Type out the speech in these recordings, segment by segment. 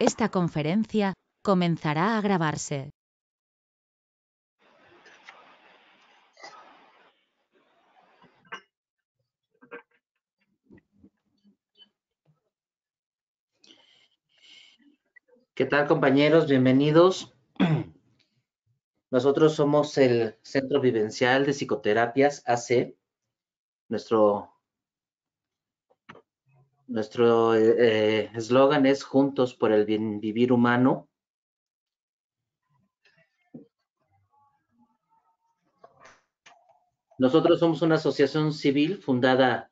Esta conferencia comenzará a grabarse. ¿Qué tal compañeros? Bienvenidos. Nosotros somos el Centro Vivencial de Psicoterapias AC. Nuestro nuestro eh, eslogan es Juntos por el bien vivir humano. Nosotros somos una asociación civil fundada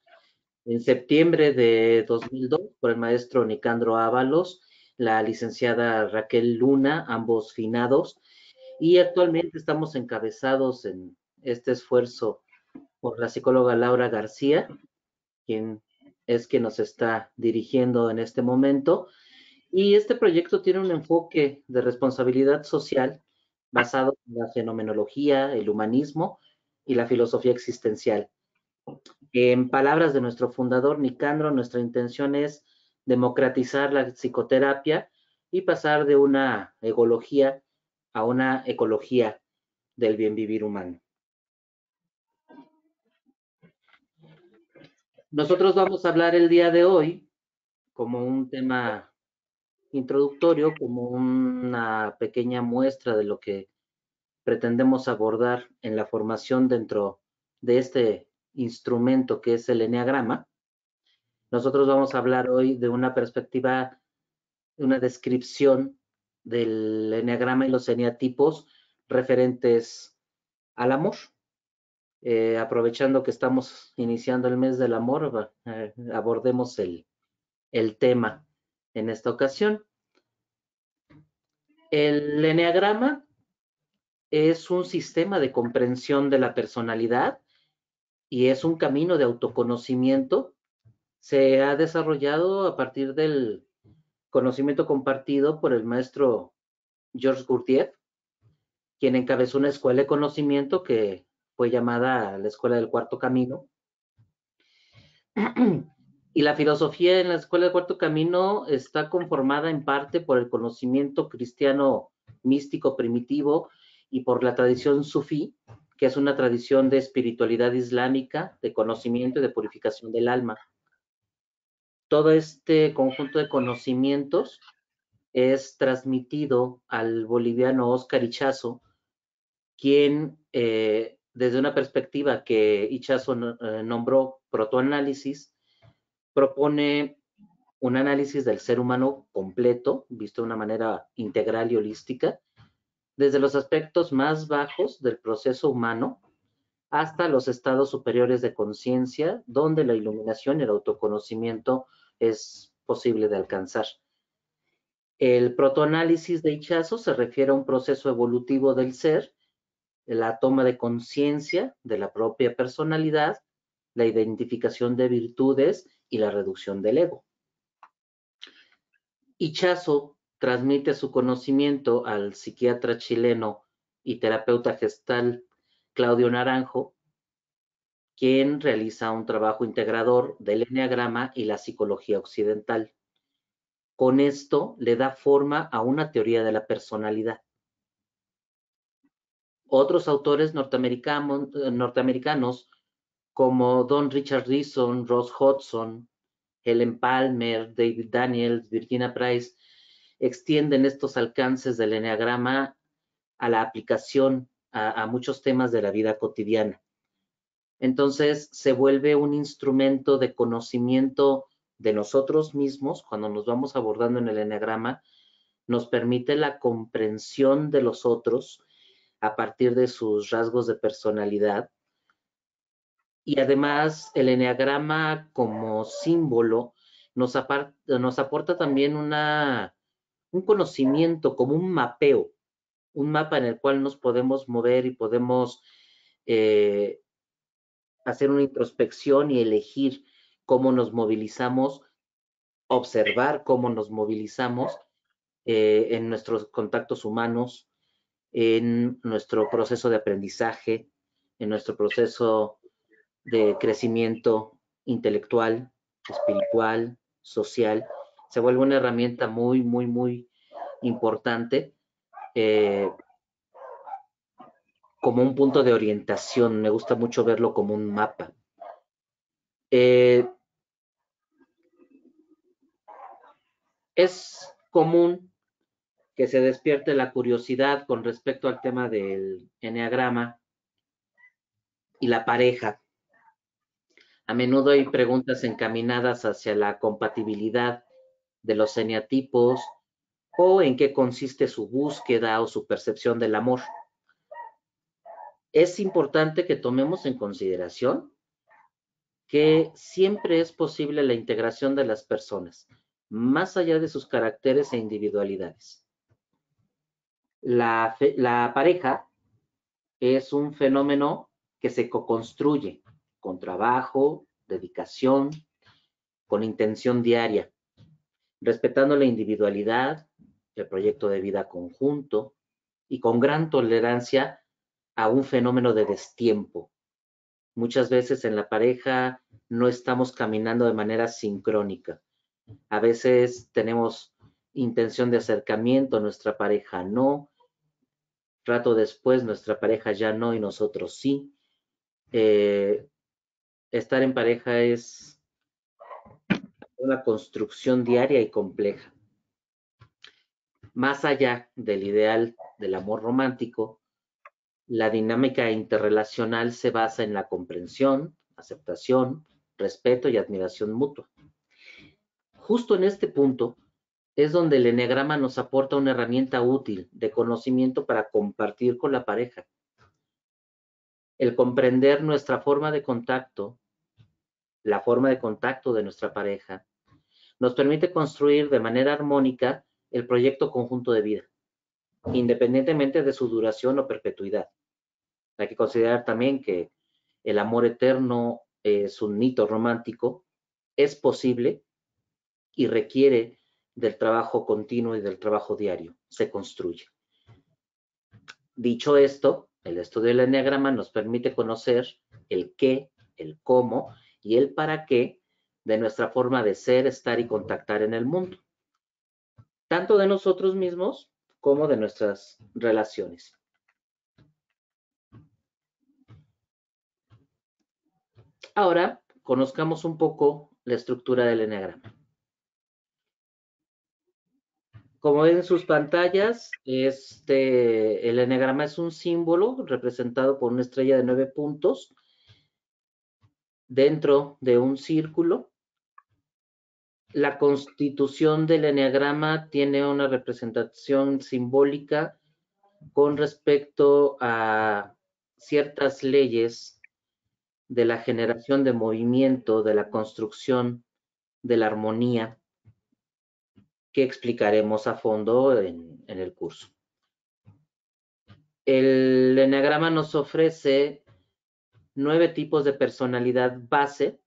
en septiembre de 2002 por el maestro Nicandro Ábalos, la licenciada Raquel Luna, ambos finados, y actualmente estamos encabezados en este esfuerzo por la psicóloga Laura García, quien es que nos está dirigiendo en este momento. Y este proyecto tiene un enfoque de responsabilidad social basado en la fenomenología, el humanismo y la filosofía existencial. En palabras de nuestro fundador Nicandro, nuestra intención es democratizar la psicoterapia y pasar de una ecología a una ecología del bien vivir humano. Nosotros vamos a hablar el día de hoy como un tema introductorio, como una pequeña muestra de lo que pretendemos abordar en la formación dentro de este instrumento que es el eneagrama. Nosotros vamos a hablar hoy de una perspectiva, una descripción del eneagrama y los eneatipos referentes al amor. Eh, aprovechando que estamos iniciando el mes del amor, eh, abordemos el, tema en esta ocasión. El Enneagrama es un sistema de comprensión de la personalidad y es un camino de autoconocimiento. Se ha desarrollado a partir del conocimiento compartido por el maestro George Gurdjieff, quien encabezó una escuela de conocimiento que fue llamada la Escuela del Cuarto Camino. Y la filosofía en la Escuela del Cuarto Camino está conformada en parte por el conocimiento cristiano místico primitivo y por la tradición sufí, que es una tradición de espiritualidad islámica, de conocimiento y de purificación del alma. Todo este conjunto de conocimientos es transmitido al boliviano Oscar Ichazo, quien eh, desde una perspectiva que Ichazo eh, nombró protoanálisis, propone un análisis del ser humano completo, visto de una manera integral y holística, desde los aspectos más bajos del proceso humano hasta los estados superiores de conciencia, donde la iluminación y el autoconocimiento es posible de alcanzar. El protoanálisis de Ichazo se refiere a un proceso evolutivo del ser la toma de conciencia de la propia personalidad, la identificación de virtudes y la reducción del ego. Ichazo transmite su conocimiento al psiquiatra chileno y terapeuta gestal Claudio Naranjo, quien realiza un trabajo integrador del enneagrama y la psicología occidental. Con esto le da forma a una teoría de la personalidad. Otros autores norteamericanos, como Don Richard Reason, Ross Hodgson, Helen Palmer, David Daniels, Virginia Price, extienden estos alcances del enneagrama a la aplicación a, a, muchos temas de la vida cotidiana. Entonces se vuelve un instrumento de conocimiento de nosotros mismos cuando nos vamos abordando en el enneagrama, nos permite la comprensión de los otros, a partir de sus rasgos de personalidad. Y además el eneagrama como símbolo nos, nos aporta también un conocimiento, como un mapeo, un mapa en el cual nos podemos mover y podemos eh, hacer una introspección y elegir cómo nos movilizamos, observar cómo nos movilizamos eh, en nuestros contactos humanos, en nuestro proceso de aprendizaje, en nuestro proceso de crecimiento intelectual, espiritual, social. Se vuelve una herramienta muy, muy, muy importante eh, como un punto de orientación. Me gusta mucho verlo como un mapa. Eh, es común que se despierte la curiosidad con respecto al tema del enneagrama y la pareja. A menudo hay preguntas encaminadas hacia la compatibilidad de los eneatipos o en qué consiste su búsqueda o su percepción del amor. Es importante que tomemos en consideración que siempre es posible la integración de las personas, más allá de sus caracteres e individualidades la, pareja es un fenómeno que se co-construye con trabajo, dedicación, con intención diaria, respetando la individualidad, el proyecto de vida conjunto y con gran tolerancia a un fenómeno de destiempo. Muchas veces en la pareja no estamos caminando de manera sincrónica. A veces tenemos intención de acercamiento, nuestra pareja no, rato después nuestra pareja ya no y nosotros sí. Eh, estar en pareja es una construcción diaria y compleja. Más allá del ideal del amor romántico, la dinámica interrelacional se basa en la comprensión, aceptación, respeto y admiración mutua. Justo en este punto, es donde el enneagrama nos aporta una herramienta útil de conocimiento para compartir con la pareja. El comprender nuestra forma de contacto, la forma de contacto de nuestra pareja, nos permite construir de manera armónica el proyecto conjunto de vida, independientemente de su duración o perpetuidad. Hay que considerar también que el amor eterno es un mito romántico, es posible y requiere del trabajo continuo y del trabajo diario se construye. Dicho esto, el estudio del enneagrama nos permite conocer el qué, el cómo y el para qué de nuestra forma de ser, estar y contactar en el mundo, tanto de nosotros mismos como de nuestras relaciones. Ahora conozcamos un poco la estructura del enneagrama. Como ven en sus pantallas, este, el Enneagrama es un símbolo representado por una estrella de nueve puntos dentro de un círculo. La constitución del eneagrama tiene una representación simbólica con respecto a ciertas leyes de la generación de movimiento, de la construcción, de la armonía que explicaremos a fondo en, el curso. El enagrama nos ofrece nueve tipos de personalidad base,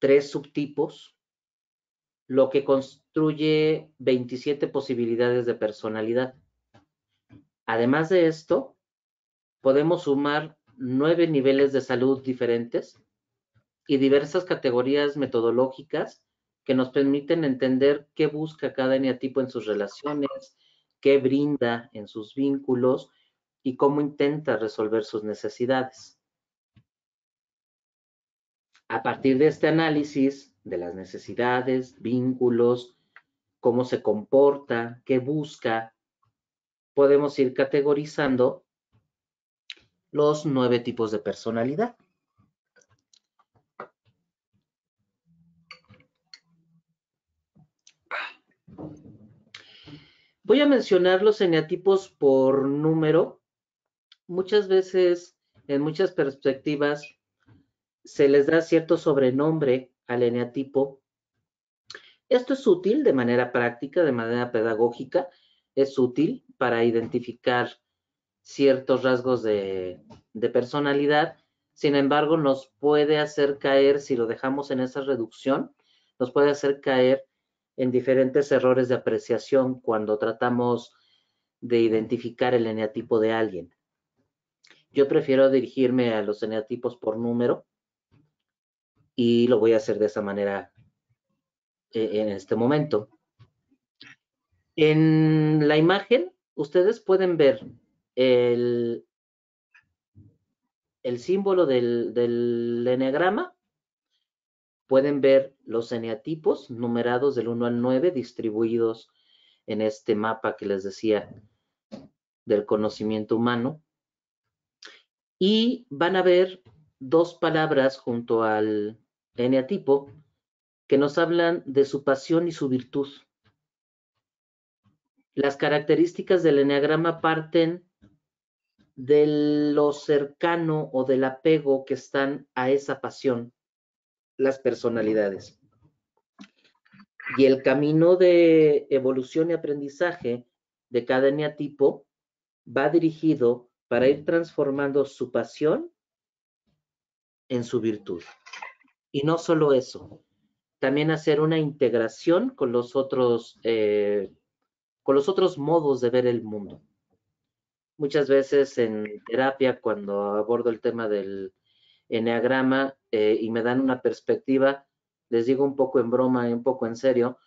tres subtipos, lo que construye 27 posibilidades de personalidad. Además de esto, podemos sumar nueve niveles de salud diferentes y diversas categorías metodológicas que nos permiten entender qué busca cada eneatipo en sus relaciones, qué brinda en sus vínculos y cómo intenta resolver sus necesidades. A partir de este análisis de las necesidades, vínculos, cómo se comporta, qué busca, podemos ir categorizando los nueve tipos de personalidad. Voy a mencionar los eneatipos por número. Muchas veces, en muchas perspectivas, se les da cierto sobrenombre al eneatipo. Esto es útil de manera práctica, de manera pedagógica, es útil para identificar ciertos rasgos de, de personalidad. Sin embargo, nos puede hacer caer, si lo dejamos en esa reducción, nos puede hacer caer en diferentes errores de apreciación cuando tratamos de identificar el eneatipo de alguien. Yo prefiero dirigirme a los eneatipos por número y lo voy a hacer de esa manera eh, en este momento. En la imagen, ustedes pueden ver el, el símbolo del, del eneagrama pueden ver los eneatipos numerados del 1 al 9 distribuidos en este mapa que les decía del conocimiento humano. Y van a ver dos palabras junto al eneatipo que nos hablan de su pasión y su virtud. Las características del eneagrama parten de lo cercano o del apego que están a esa pasión las personalidades. Y el camino de evolución y aprendizaje de cada eneatipo va dirigido para ir transformando su pasión en su virtud. Y no solo eso, también hacer una integración con los otros, eh, con los otros modos de ver el mundo. Muchas veces en terapia, cuando abordo el tema del enneagrama eh, y me dan una perspectiva, les digo un poco en broma y eh, un poco en serio,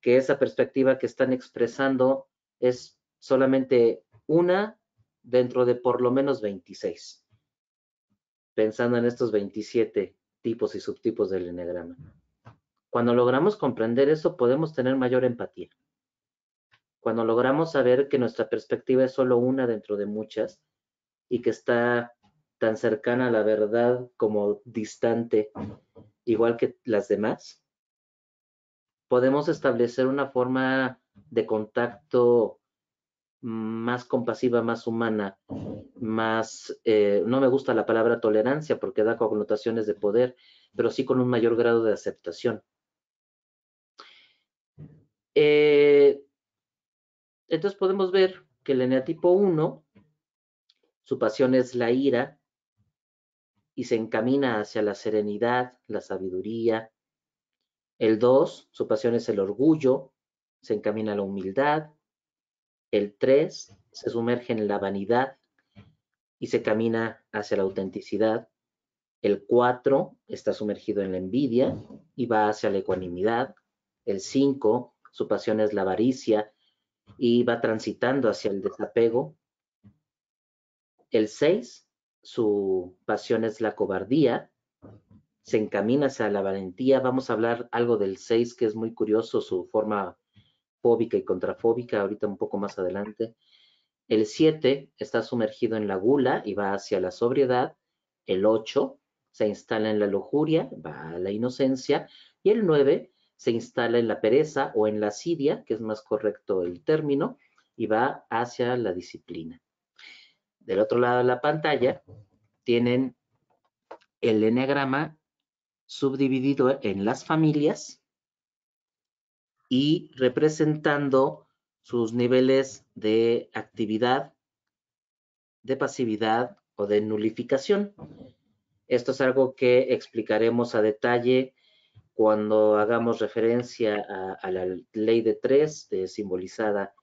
que esa perspectiva que están expresando es solamente una dentro de por lo menos 26, pensando en estos 27 tipos y subtipos del enneagrama. Cuando logramos comprender eso, podemos tener mayor empatía. Cuando logramos saber que nuestra perspectiva es solo una dentro de muchas y que está tan cercana a la verdad como distante, igual que las demás? ¿Podemos establecer una forma de contacto más compasiva, más humana, más, eh, no me gusta la palabra tolerancia porque da connotaciones de poder, pero sí con un mayor grado de aceptación? Eh, entonces podemos ver que el eneatipo 1, su pasión es la ira, y se encamina hacia la serenidad, la sabiduría. El 2, su pasión es el orgullo, se encamina a la humildad. El 3, se sumerge en la vanidad y se camina hacia la autenticidad. El 4 está sumergido en la envidia y va hacia la ecuanimidad. El 5, su pasión es la avaricia y va transitando hacia el desapego. El 6 su pasión es la cobardía, se encamina hacia la valentía. Vamos a hablar algo del 6, que es muy curioso, su forma fóbica y contrafóbica, ahorita un poco más adelante. El 7 está sumergido en la gula y va hacia la sobriedad. El 8 se instala en la lujuria, va a la inocencia. Y el 9 se instala en la pereza o en la asidia, que es más correcto el término, y va hacia la disciplina del otro lado de la pantalla tienen el eneagrama subdividido en las familias y representando sus niveles de actividad, de pasividad o de nulificación. Esto es algo que explicaremos a detalle cuando hagamos referencia a, la ley de tres, simbolizada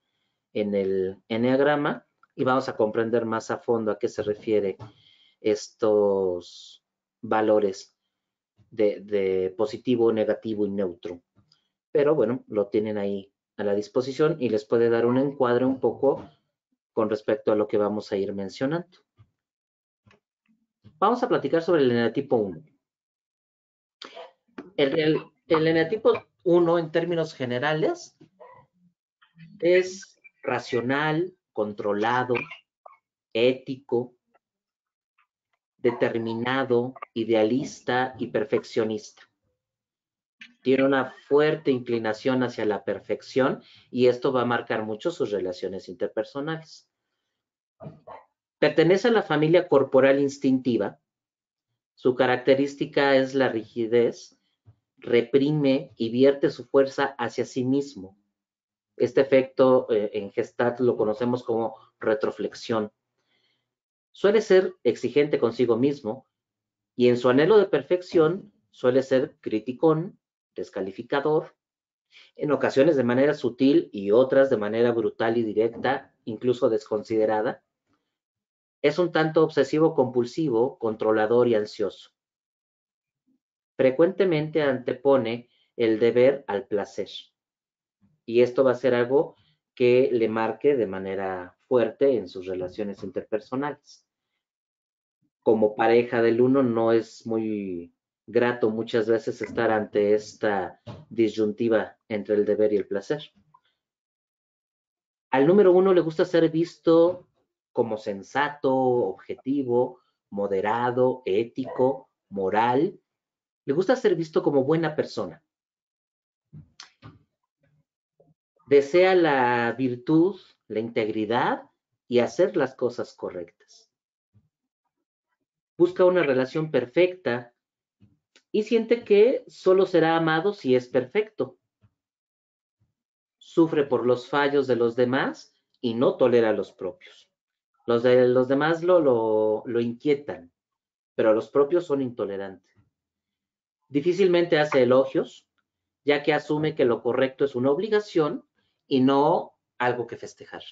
en el enneagrama, y vamos a comprender más a fondo a qué se refiere estos valores de, positivo, negativo y neutro. Pero bueno, lo tienen ahí a la disposición y les puede dar un encuadre un poco con respecto a lo que vamos a ir mencionando. Vamos a platicar sobre el eneatipo 1. El, el, 1, en términos generales, es racional, controlado, ético, determinado, idealista y perfeccionista. Tiene una fuerte inclinación hacia la perfección y esto va a marcar mucho sus relaciones interpersonales. Pertenece a la familia corporal instintiva. Su característica es la rigidez, reprime y vierte su fuerza hacia sí mismo. Este efecto eh, en Gestalt lo conocemos como retroflexión. Suele ser exigente consigo mismo y en su anhelo de perfección suele ser criticón, descalificador, en ocasiones de manera sutil y otras de manera brutal y directa, incluso desconsiderada. Es un tanto obsesivo compulsivo, controlador y ansioso. Frecuentemente antepone el deber al placer y esto va a ser algo que le marque de manera fuerte en sus relaciones interpersonales. Como pareja del uno no es muy grato muchas veces estar ante esta disyuntiva entre el deber y el placer. Al número uno le gusta ser visto como sensato, objetivo, moderado, ético, moral. Le gusta ser visto como buena persona desea la virtud, la integridad y hacer las cosas correctas. Busca una relación perfecta y siente que solo será amado si es perfecto. Sufre por los fallos de los demás y no tolera los propios. Los de los demás lo, lo, lo inquietan, pero los propios son intolerantes. Difícilmente hace elogios, ya que asume que lo correcto es una obligación y no algo que festejar.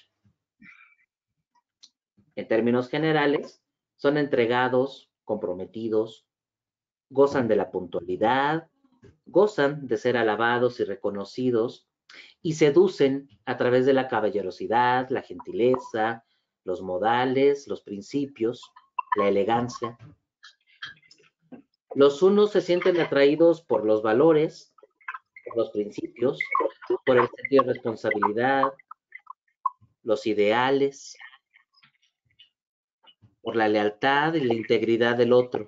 En términos generales, son entregados, comprometidos, gozan de la puntualidad, gozan de ser alabados y reconocidos y seducen a través de la caballerosidad, la gentileza, los modales, los principios, la elegancia. Los unos se sienten atraídos por los valores por los principios, por el sentido de responsabilidad, los ideales, por la lealtad y la integridad del otro.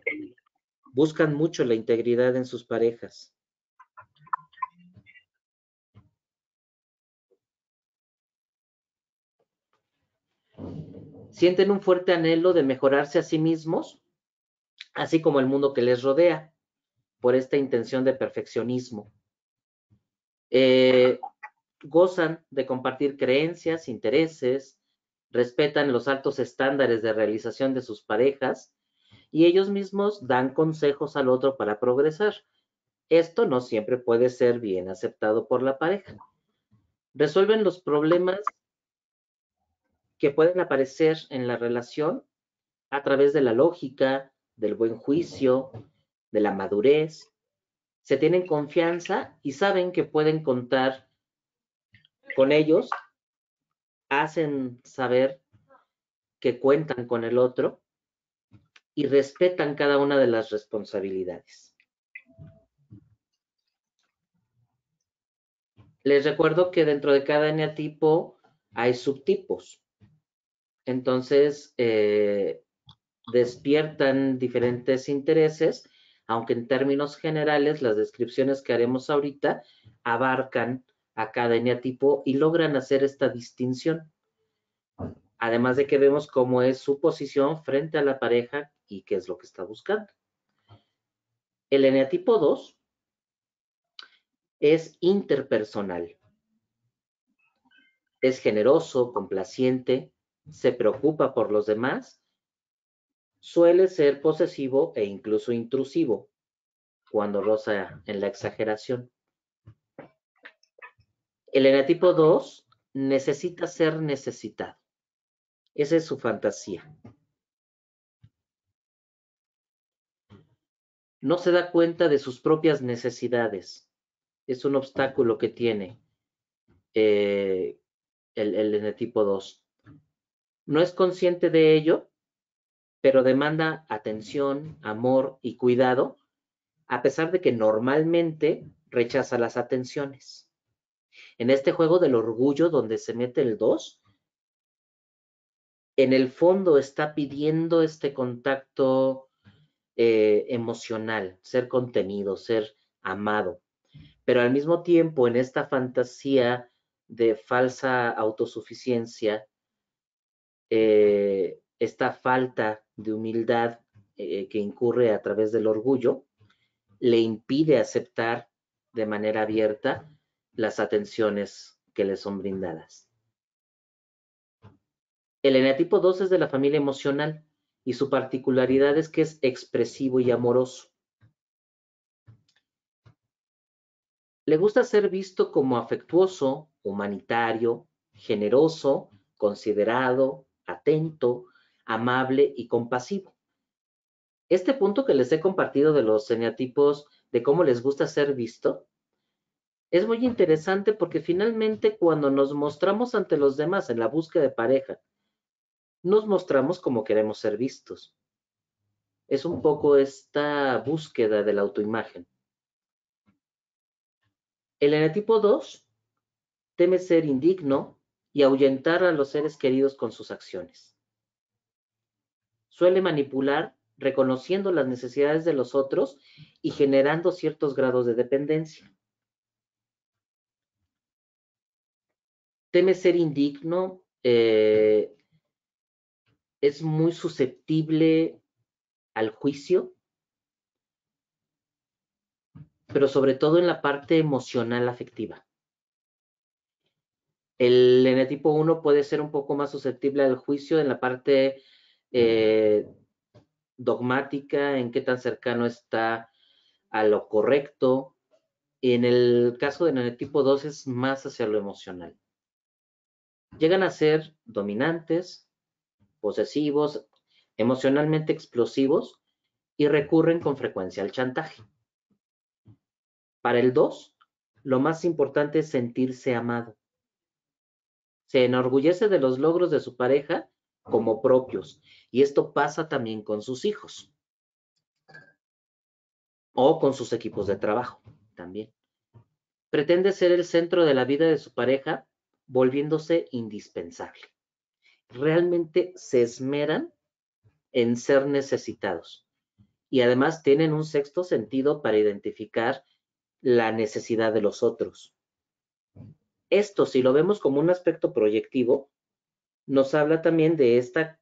Buscan mucho la integridad en sus parejas. Sienten un fuerte anhelo de mejorarse a sí mismos, así como el mundo que les rodea, por esta intención de perfeccionismo. Eh, gozan de compartir creencias, intereses, respetan los altos estándares de realización de sus parejas y ellos mismos dan consejos al otro para progresar. Esto no siempre puede ser bien aceptado por la pareja. Resuelven los problemas que pueden aparecer en la relación a través de la lógica, del buen juicio, de la madurez, se tienen confianza y saben que pueden contar con ellos, hacen saber que cuentan con el otro y respetan cada una de las responsabilidades. Les recuerdo que dentro de cada eneatipo hay subtipos. Entonces, eh, despiertan diferentes intereses aunque en términos generales las descripciones que haremos ahorita abarcan a cada eneatipo y logran hacer esta distinción. Además de que vemos cómo es su posición frente a la pareja y qué es lo que está buscando. El eneatipo 2 es interpersonal. Es generoso, complaciente, se preocupa por los demás suele ser posesivo e incluso intrusivo cuando roza en la exageración. El enatipo 2 necesita ser necesitado. Esa es su fantasía. No se da cuenta de sus propias necesidades. Es un obstáculo que tiene eh, el, el tipo 2. No es consciente de ello pero demanda atención, amor y cuidado, a pesar de que normalmente rechaza las atenciones. En este juego del orgullo donde se mete el 2, en el fondo está pidiendo este contacto eh, emocional, ser contenido, ser amado. Pero al mismo tiempo, en esta fantasía de falsa autosuficiencia, eh, esta falta de humildad eh, que incurre a través del orgullo, le impide aceptar de manera abierta las atenciones que le son brindadas. El eneatipo 2 es de la familia emocional y su particularidad es que es expresivo y amoroso. Le gusta ser visto como afectuoso, humanitario, generoso, considerado, atento, amable y compasivo. Este punto que les he compartido de los eneatipos, de cómo les gusta ser visto, es muy interesante porque finalmente cuando nos mostramos ante los demás en la búsqueda de pareja, nos mostramos como queremos ser vistos. Es un poco esta búsqueda de la autoimagen. El eneotipo 2 teme ser indigno y ahuyentar a los seres queridos con sus acciones suele manipular reconociendo las necesidades de los otros y generando ciertos grados de dependencia. Teme ser indigno, eh, es muy susceptible al juicio, pero sobre todo en la parte emocional afectiva. El tipo 1 puede ser un poco más susceptible al juicio en la parte eh, dogmática, en qué tan cercano está a lo correcto. en el caso del tipo 2 es más hacia lo emocional. Llegan a ser dominantes, posesivos, emocionalmente explosivos y recurren con frecuencia al chantaje. Para el 2, lo más importante es sentirse amado. Se enorgullece de los logros de su pareja como propios. Y esto pasa también con sus hijos o con sus equipos de trabajo también. Pretende ser el centro de la vida de su pareja, volviéndose indispensable. Realmente se esmeran en ser necesitados y además tienen un sexto sentido para identificar la necesidad de los otros. Esto, si lo vemos como un aspecto proyectivo, nos habla también de esta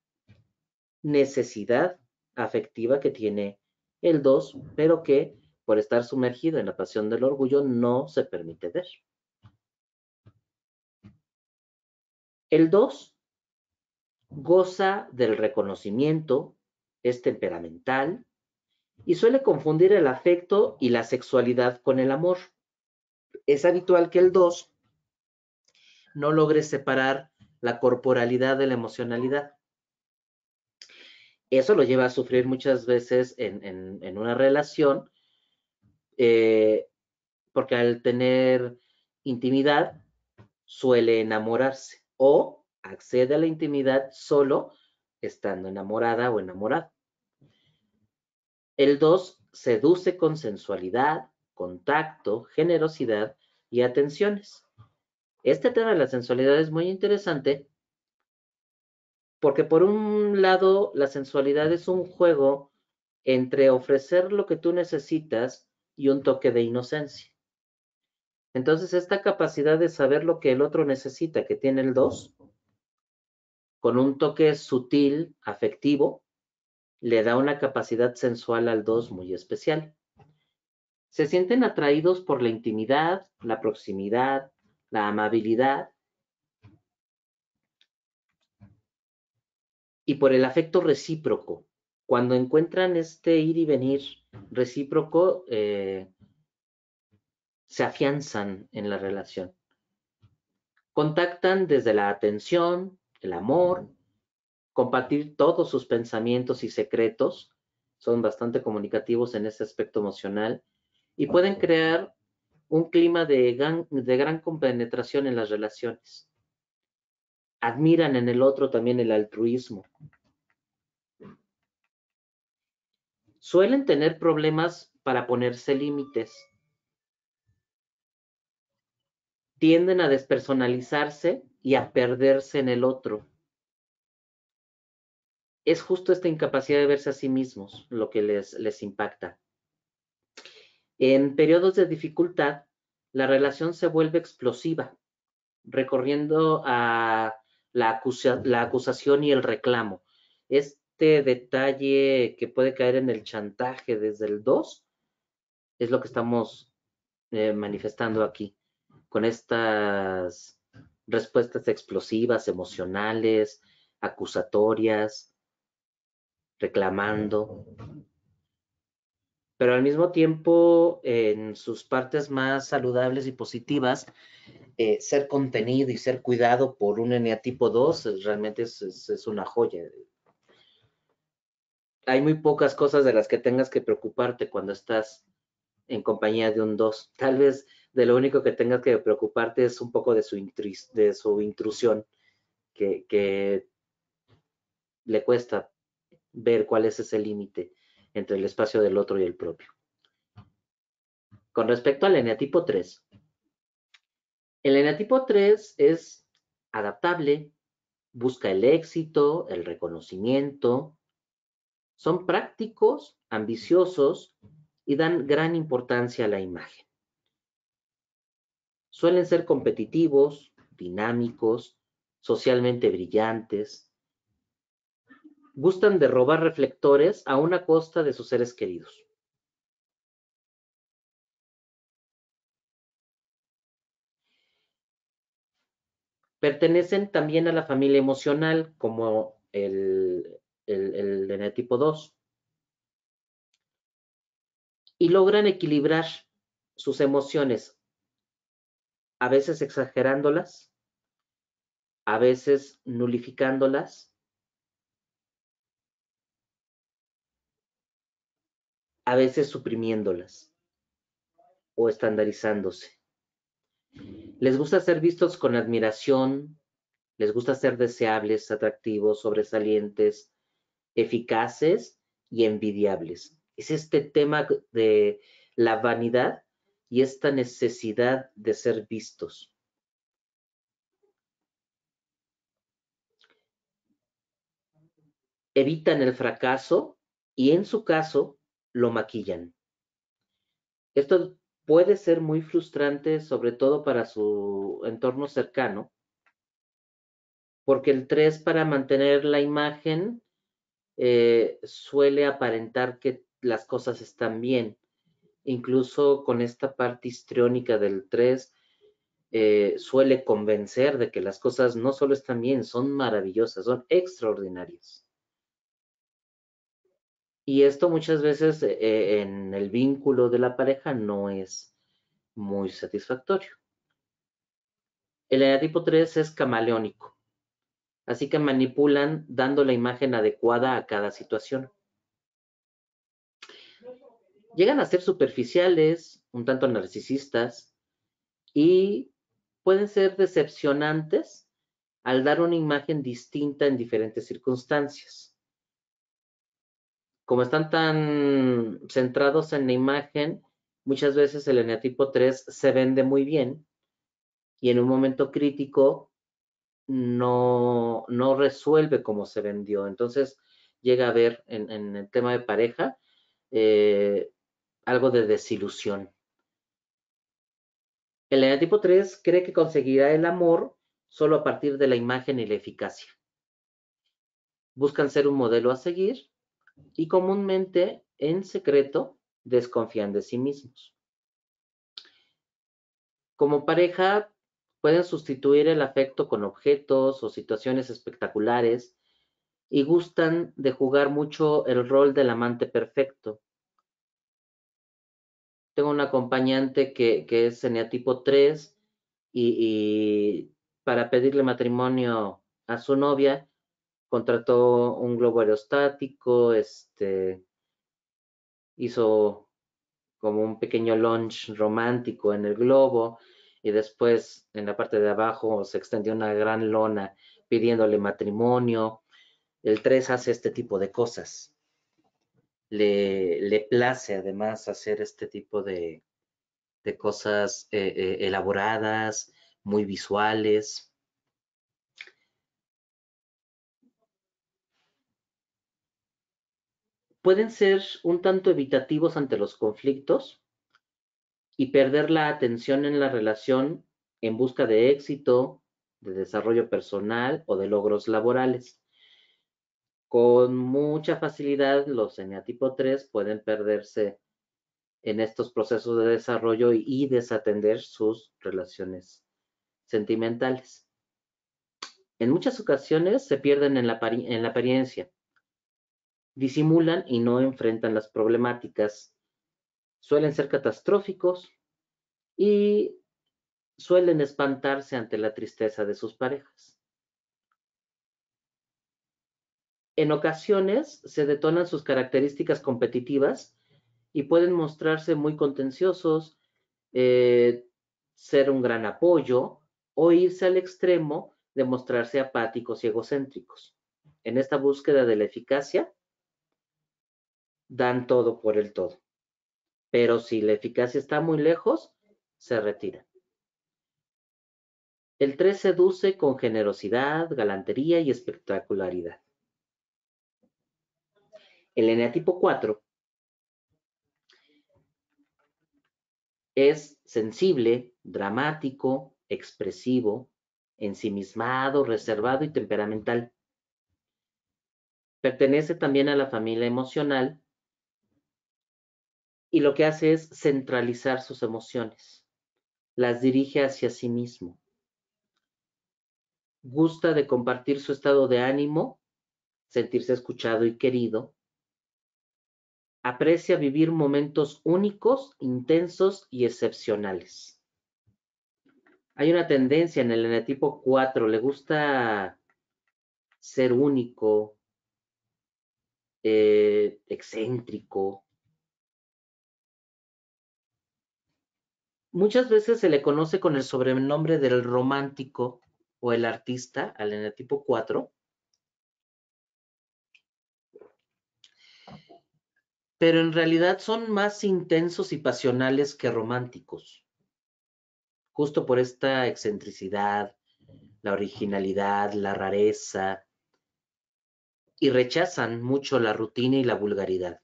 necesidad afectiva que tiene el 2, pero que por estar sumergido en la pasión del orgullo no se permite ver. El 2 goza del reconocimiento, es temperamental y suele confundir el afecto y la sexualidad con el amor. Es habitual que el 2 no logre separar la corporalidad de la emocionalidad. Eso lo lleva a sufrir muchas veces en, una relación, eh, porque al tener intimidad suele enamorarse o accede a la intimidad solo estando enamorada o enamorado. El 2 seduce con sensualidad, contacto, generosidad y atenciones. Este tema de la sensualidad es muy interesante porque por un lado la sensualidad es un juego entre ofrecer lo que tú necesitas y un toque de inocencia. Entonces, esta capacidad de saber lo que el otro necesita, que tiene el dos, con un toque sutil, afectivo, le da una capacidad sensual al dos muy especial. Se sienten atraídos por la intimidad, la proximidad, la amabilidad y por el afecto recíproco. Cuando encuentran este ir y venir recíproco, eh, se afianzan en la relación. Contactan desde la atención, el amor, compartir todos sus pensamientos y secretos, son bastante comunicativos en ese aspecto emocional, y pueden crear un clima de gran, compenetración en las relaciones. Admiran en el otro también el altruismo. Suelen tener problemas para ponerse límites. Tienden a despersonalizarse y a perderse en el otro. Es justo esta incapacidad de verse a sí mismos lo que les, les impacta. En periodos de dificultad, la relación se vuelve explosiva, recorriendo a la, acusación y el reclamo. Este detalle que puede caer en el chantaje desde el 2 es lo que estamos eh, manifestando aquí, con estas respuestas explosivas, emocionales, acusatorias, reclamando pero al mismo tiempo, en sus partes más saludables y positivas, eh, ser contenido y ser cuidado por un NEA tipo 2 realmente es, una joya. Hay muy pocas cosas de las que tengas que preocuparte cuando estás en compañía de un 2. Tal vez de lo único que tengas que preocuparte es un poco de su, de su intrusión, que le cuesta ver cuál es ese límite entre el espacio del otro y el propio. Con respecto al eneatipo 3, el eneatipo 3 es adaptable, busca el éxito, el reconocimiento, son prácticos, ambiciosos y dan gran importancia a la imagen. Suelen ser competitivos, dinámicos, socialmente brillantes, gustan de robar reflectores a una costa de sus seres queridos. Pertenecen también a la familia emocional, como el, el, tipo 2, y logran equilibrar sus emociones, a veces exagerándolas, a veces nulificándolas, a veces suprimiéndolas o estandarizándose. Les gusta ser vistos con admiración, les gusta ser deseables, atractivos, sobresalientes, eficaces y envidiables. Es este tema de la vanidad y esta necesidad de ser vistos. Evitan el fracaso y en su caso lo maquillan. Esto puede ser muy frustrante, sobre todo para su entorno cercano, porque el 3 para mantener la imagen eh, suele aparentar que las cosas están bien. Incluso con esta parte histriónica del 3 eh, suele convencer de que las cosas no solo están bien, son maravillosas, son extraordinarias. Y esto muchas veces eh, en el vínculo de la pareja no es muy satisfactorio. El eneatipo 3 es camaleónico, así que manipulan dando la imagen adecuada a cada situación. Llegan a ser superficiales, un tanto narcisistas, y pueden ser decepcionantes al dar una imagen distinta en diferentes circunstancias como están tan centrados en la imagen, muchas veces el eneatipo 3 se vende muy bien y en un momento crítico no, resuelve como se vendió. Entonces llega a ver en, el tema de pareja eh, algo de desilusión. El eneatipo 3 cree que conseguirá el amor solo a partir de la imagen y la eficacia. Buscan ser un modelo a seguir y comúnmente en secreto desconfían de sí mismos. Como pareja, pueden sustituir el afecto con objetos o situaciones espectaculares y gustan de jugar mucho el rol del amante perfecto. Tengo un acompañante que, que es eneatipo 3 y para pedirle matrimonio a su novia, contrató un globo aerostático, este, hizo como un pequeño launch romántico en el globo y después en la parte de abajo se extendió una gran lona pidiéndole matrimonio. El 3 hace este tipo de cosas. Le, le place además hacer este tipo de, de cosas eh, eh, elaboradas, muy visuales. pueden ser un tanto evitativos ante los conflictos y perder la atención en la relación en busca de éxito, de desarrollo personal o de logros laborales. Con mucha facilidad los eneatipo 3 pueden perderse en estos procesos de desarrollo y desatender sus relaciones sentimentales. En muchas ocasiones se pierden en la, en la apariencia, disimulan y no enfrentan las problemáticas, suelen ser catastróficos y suelen espantarse ante la tristeza de sus parejas. En ocasiones se detonan sus características competitivas y pueden mostrarse muy contenciosos, eh, ser un gran apoyo o irse al extremo de mostrarse apáticos y egocéntricos. En esta búsqueda de la eficacia, dan todo por el todo. Pero si la eficacia está muy lejos, se retira. El 3 seduce con generosidad, galantería y espectacularidad. El eneatipo 4 es sensible, dramático, expresivo, ensimismado, reservado y temperamental. Pertenece también a la familia emocional y lo que hace es centralizar sus emociones, las dirige hacia sí mismo. Gusta de compartir su estado de ánimo, sentirse escuchado y querido. Aprecia vivir momentos únicos, intensos y excepcionales. Hay una tendencia en el enetipo 4, le gusta ser único, eh, excéntrico, Muchas veces se le conoce con el sobrenombre del romántico o el artista al tipo 4. Pero en realidad son más intensos y pasionales que románticos. Justo por esta excentricidad, la originalidad, la rareza, y rechazan mucho la rutina y la vulgaridad.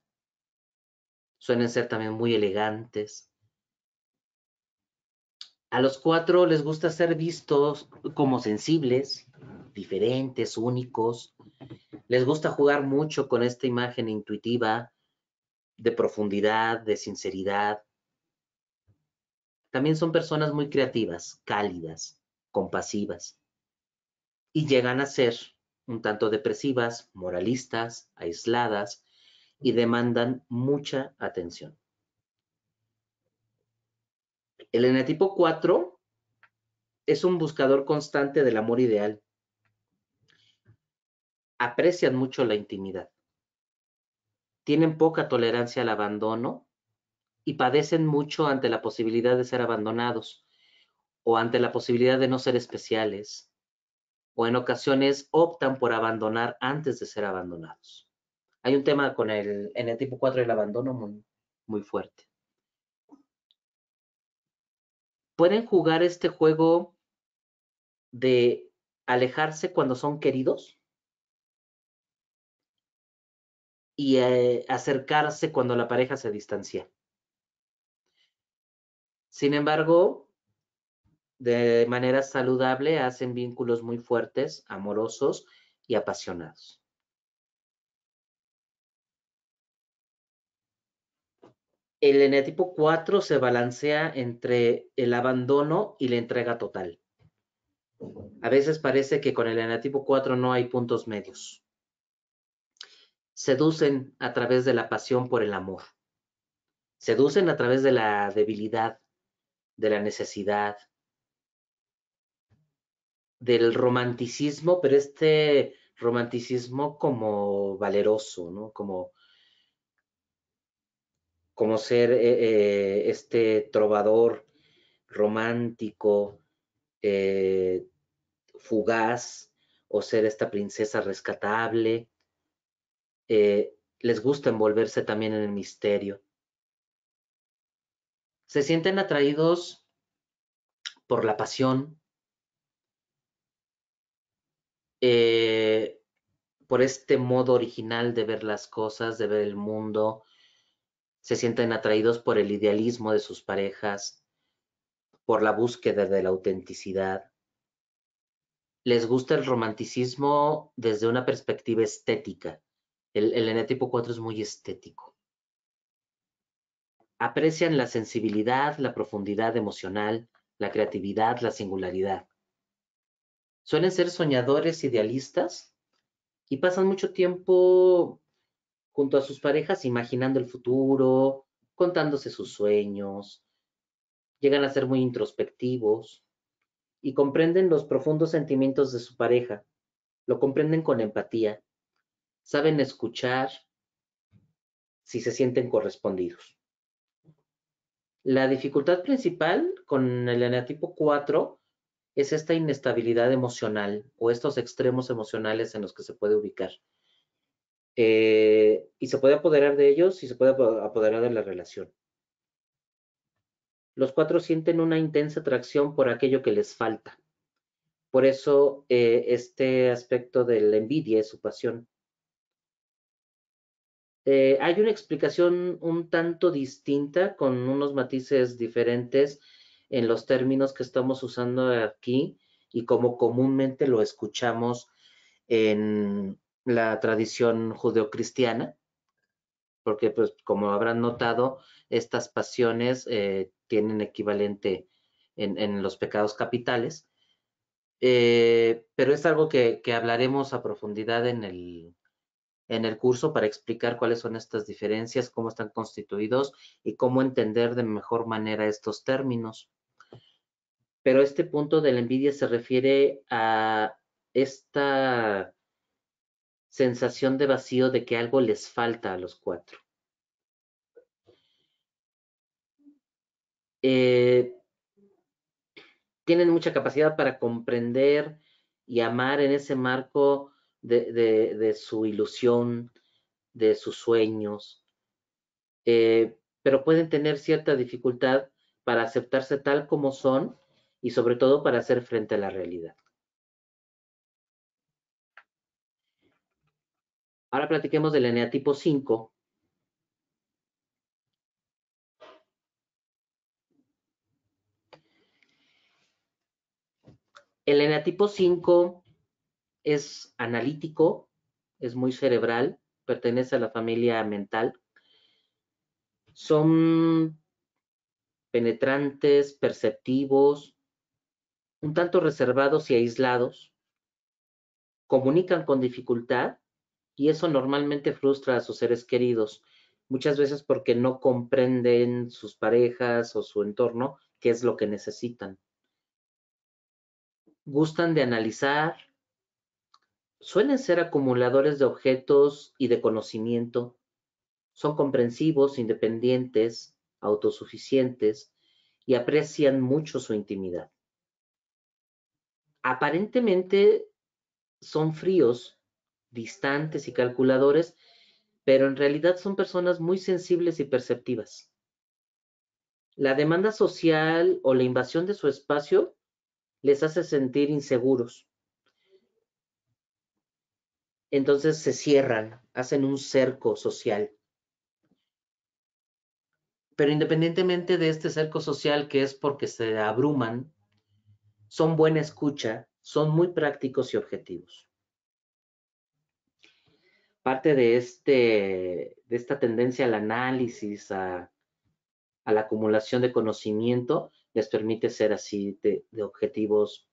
Suelen ser también muy elegantes, a los cuatro les gusta ser vistos como sensibles, diferentes, únicos. Les gusta jugar mucho con esta imagen intuitiva de profundidad, de sinceridad. También son personas muy creativas, cálidas, compasivas. Y llegan a ser un tanto depresivas, moralistas, aisladas y demandan mucha atención el enetipo 4 es un buscador constante del amor ideal. Aprecian mucho la intimidad. Tienen poca tolerancia al abandono y padecen mucho ante la posibilidad de ser abandonados o ante la posibilidad de no ser especiales o en ocasiones optan por abandonar antes de ser abandonados. Hay un tema con el, enetipo tipo 4 el abandono muy, muy fuerte. pueden jugar este juego de alejarse cuando son queridos y eh, acercarse cuando la pareja se distancia. Sin embargo, de manera saludable hacen vínculos muy fuertes, amorosos y apasionados. el eneatipo 4 se balancea entre el abandono y la entrega total. A veces parece que con el eneatipo 4 no hay puntos medios. Seducen a través de la pasión por el amor. Seducen a través de la debilidad, de la necesidad, del romanticismo, pero este romanticismo como valeroso, ¿no? Como como ser eh, eh, este trovador romántico, eh, fugaz, o ser esta princesa rescatable. les gusta envolverse también en el misterio. Se sienten atraídos por la pasión, por este modo original de ver las cosas, de ver el mundo, se sienten atraídos por el idealismo de sus parejas, por la búsqueda de la autenticidad. Les gusta el romanticismo desde una perspectiva estética. El, el Tipo 4 es muy estético. Aprecian la sensibilidad, la profundidad emocional, la creatividad, la singularidad. Suelen ser soñadores idealistas y pasan mucho tiempo junto a sus parejas imaginando el futuro, contándose sus sueños, llegan a ser muy introspectivos y comprenden los profundos sentimientos de su pareja, lo comprenden con empatía, saben escuchar si se sienten correspondidos. La dificultad principal con el eneatipo 4 es esta inestabilidad emocional o estos extremos emocionales en los que se puede ubicar. Eh, y se puede apoderar de ellos y se puede apoderar de la relación. Los cuatro sienten una intensa atracción por aquello que les falta. Por eso eh, este aspecto de la envidia es su pasión. Eh, hay una explicación un tanto distinta con unos matices diferentes en los términos que estamos usando aquí y como comúnmente lo escuchamos en, la tradición judeocristiana, porque pues como habrán notado, estas pasiones eh, tienen equivalente en, los pecados capitales, eh, pero es algo que, hablaremos a profundidad en el curso para explicar cuáles son estas diferencias, cómo están constituidos y cómo entender de mejor manera estos términos. Pero este punto de la envidia se refiere a esta sensación de vacío de que algo les falta a los cuatro. Eh, tienen mucha capacidad para comprender y amar en ese marco de, su ilusión, de sus sueños, eh, pero pueden tener cierta dificultad para aceptarse tal como son y sobre todo para hacer frente a la realidad. Ahora platiquemos del eneatipo 5. El eneatipo 5 es analítico, es muy cerebral, pertenece a la familia mental. Son penetrantes, perceptivos, un tanto reservados y aislados. Comunican con dificultad, y eso normalmente frustra a sus seres queridos, muchas veces porque no comprenden sus parejas o su entorno qué es lo que necesitan. Gustan de analizar, suelen ser acumuladores de objetos y de conocimiento, son comprensivos, independientes, autosuficientes y aprecian mucho su intimidad. Aparentemente son fríos, distantes y calculadores, pero en realidad son personas muy sensibles y perceptivas. La demanda social o la invasión de su espacio les hace sentir inseguros. Entonces se cierran, hacen un cerco social. Pero independientemente de este cerco social que es porque se abruman, son buena escucha, son muy prácticos y objetivos parte de, este, de esta tendencia al análisis, a, la acumulación de conocimiento, les permite ser así de, objetivos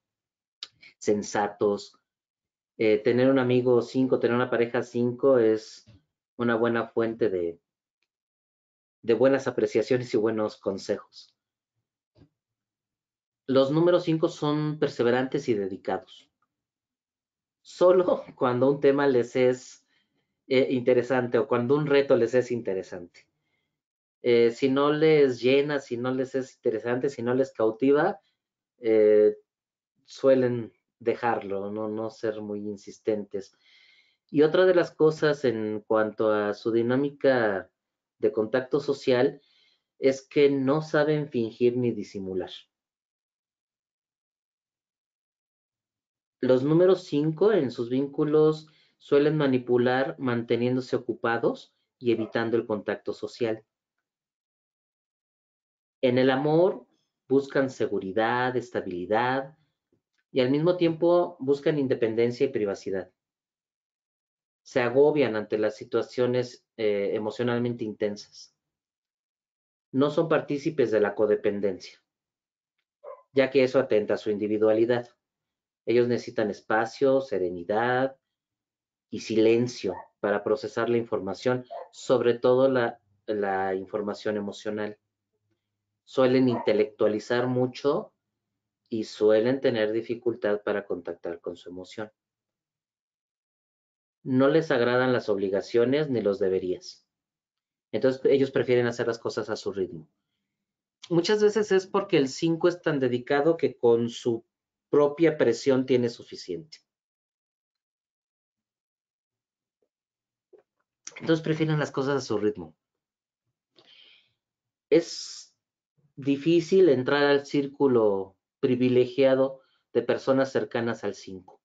sensatos. Eh, tener un amigo cinco, tener una pareja cinco, es una buena fuente de, de buenas apreciaciones y buenos consejos. Los números cinco son perseverantes y dedicados. Solo cuando un tema les es eh, interesante o cuando un reto les es interesante. Eh, si no les llena, si no les es interesante, si no les cautiva, eh, suelen dejarlo, ¿no? no ser muy insistentes. Y otra de las cosas en cuanto a su dinámica de contacto social es que no saben fingir ni disimular. Los números 5 en sus vínculos suelen manipular manteniéndose ocupados y evitando el contacto social. En el amor buscan seguridad, estabilidad y al mismo tiempo buscan independencia y privacidad. Se agobian ante las situaciones eh, emocionalmente intensas. No son partícipes de la codependencia, ya que eso atenta a su individualidad. Ellos necesitan espacio, serenidad, y silencio para procesar la información, sobre todo la, la información emocional. Suelen intelectualizar mucho y suelen tener dificultad para contactar con su emoción. No les agradan las obligaciones ni los deberías. Entonces ellos prefieren hacer las cosas a su ritmo. Muchas veces es porque el 5 es tan dedicado que con su propia presión tiene suficiente. Entonces prefieren las cosas a su ritmo. Es difícil entrar al círculo privilegiado de personas cercanas al 5.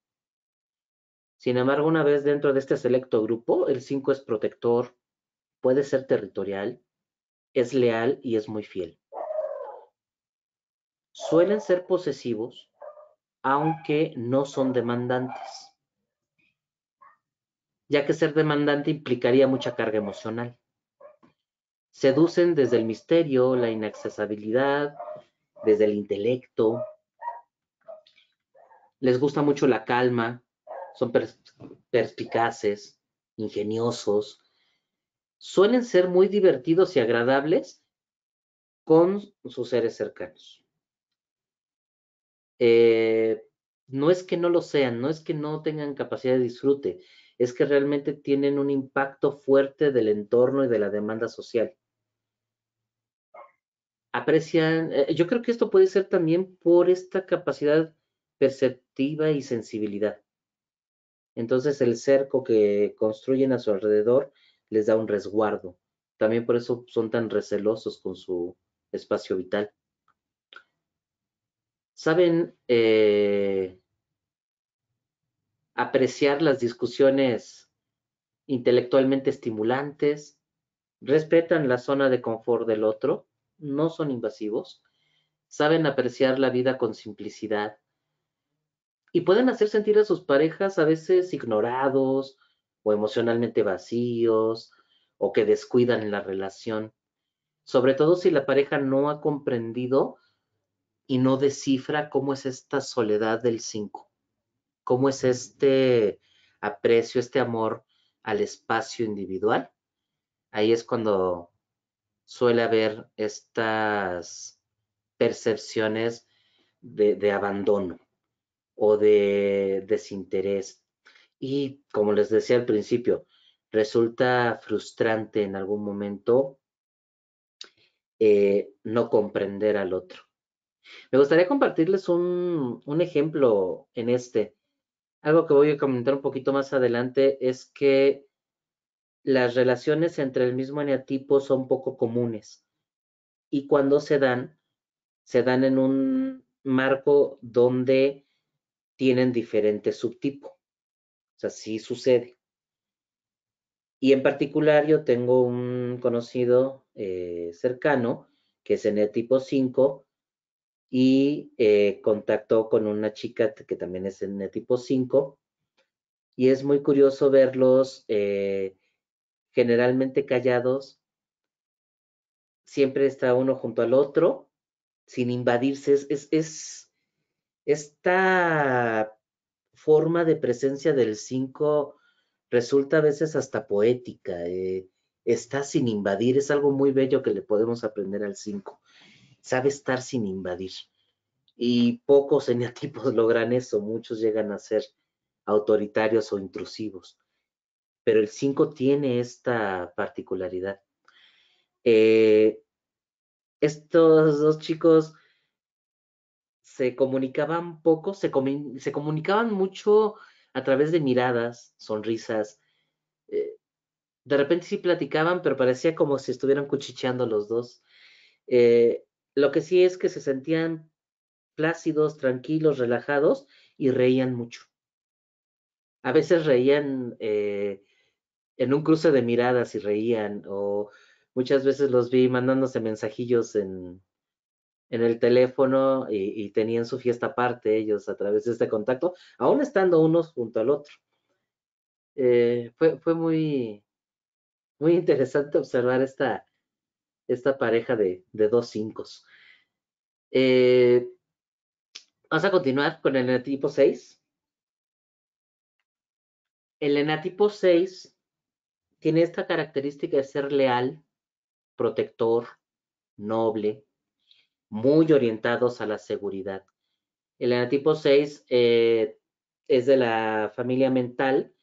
Sin embargo, una vez dentro de este selecto grupo, el 5 es protector, puede ser territorial, es leal y es muy fiel. Suelen ser posesivos, aunque no son demandantes ya que ser demandante implicaría mucha carga emocional. Seducen desde el misterio, la inaccesibilidad, desde el intelecto. Les gusta mucho la calma, son perspicaces, ingeniosos. Suelen ser muy divertidos y agradables con sus seres cercanos. Eh, no es que no lo sean, no es que no tengan capacidad de disfrute, es que realmente tienen un impacto fuerte del entorno y de la demanda social. Aprecian, eh, yo creo que esto puede ser también por esta capacidad perceptiva y sensibilidad. Entonces el cerco que construyen a su alrededor les da un resguardo. También por eso son tan recelosos con su espacio vital. Saben eh, apreciar las discusiones intelectualmente estimulantes, respetan la zona de confort del otro, no son invasivos, saben apreciar la vida con simplicidad y pueden hacer sentir a sus parejas a veces ignorados o emocionalmente vacíos o que descuidan la relación, sobre todo si la pareja no ha comprendido y no descifra cómo es esta soledad del 5 cómo es este aprecio, este amor al espacio individual. Ahí es cuando suele haber estas percepciones de, abandono o de desinterés. Y como les decía al principio, resulta frustrante en algún momento eh, no comprender al otro. Me gustaría compartirles un ejemplo en este. Algo que voy a comentar un poquito más adelante es que las relaciones entre el mismo eneatipo son poco comunes y cuando se dan, se dan en un marco donde tienen diferente subtipo. O sea, sí sucede. Y en particular yo tengo un conocido eh, cercano que es eneatipo 5 y eh, contactó con una chica que también es en tipo 5 y es muy curioso verlos eh, generalmente callados. Siempre está uno junto al otro, sin invadirse. Es, esta forma de presencia del 5 resulta a veces hasta poética. Eh, está sin invadir, es algo muy bello que le podemos aprender al 5 sabe estar sin invadir. Y pocos eneatipos logran eso, muchos llegan a ser autoritarios o intrusivos. Pero el 5 tiene esta particularidad. Eh, estos dos chicos se comunicaban poco, se, comunicaban mucho a través de miradas, sonrisas. Eh, de repente sí platicaban, pero parecía como si estuvieran cuchicheando los dos. Eh, lo que sí es que se sentían plácidos, tranquilos, relajados y reían mucho. A veces reían eh, en un cruce de miradas y reían, o muchas veces los vi mandándose mensajillos en, el teléfono y, tenían su fiesta aparte ellos a través de este contacto, aún estando unos junto al otro. Eh, fue, fue muy, muy interesante observar esta, esta pareja de, dos cinco. Eh, vamos a continuar con el enatipo 6. El enatipo 6 tiene esta característica de ser leal, protector, noble, muy orientados a la seguridad. El enatipo 6 eh, es de la familia mental,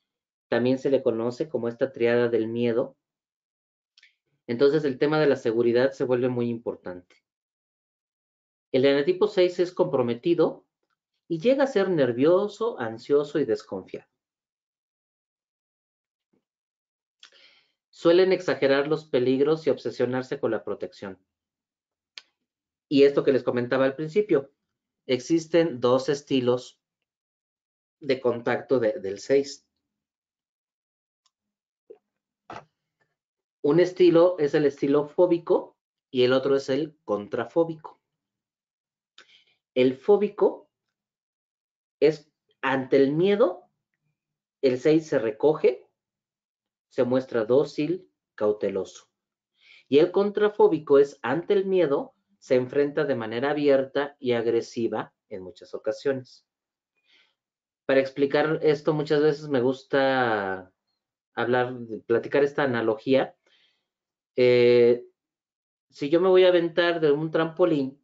también se le conoce como esta triada del miedo, entonces el tema de la seguridad se vuelve muy importante. El enetipo 6 es comprometido y llega a ser nervioso, ansioso y desconfiado. Suelen exagerar los peligros y obsesionarse con la protección. Y esto que les comentaba al principio, existen dos estilos de contacto del 6. Un estilo es el estilo fóbico y el otro es el contrafóbico. El fóbico es ante el miedo, el seis se recoge, se muestra dócil, cauteloso. Y el contrafóbico es ante el miedo, se enfrenta de manera abierta y agresiva en muchas ocasiones. Para explicar esto muchas veces me gusta hablar, platicar esta analogía eh, si yo me voy a aventar de un trampolín,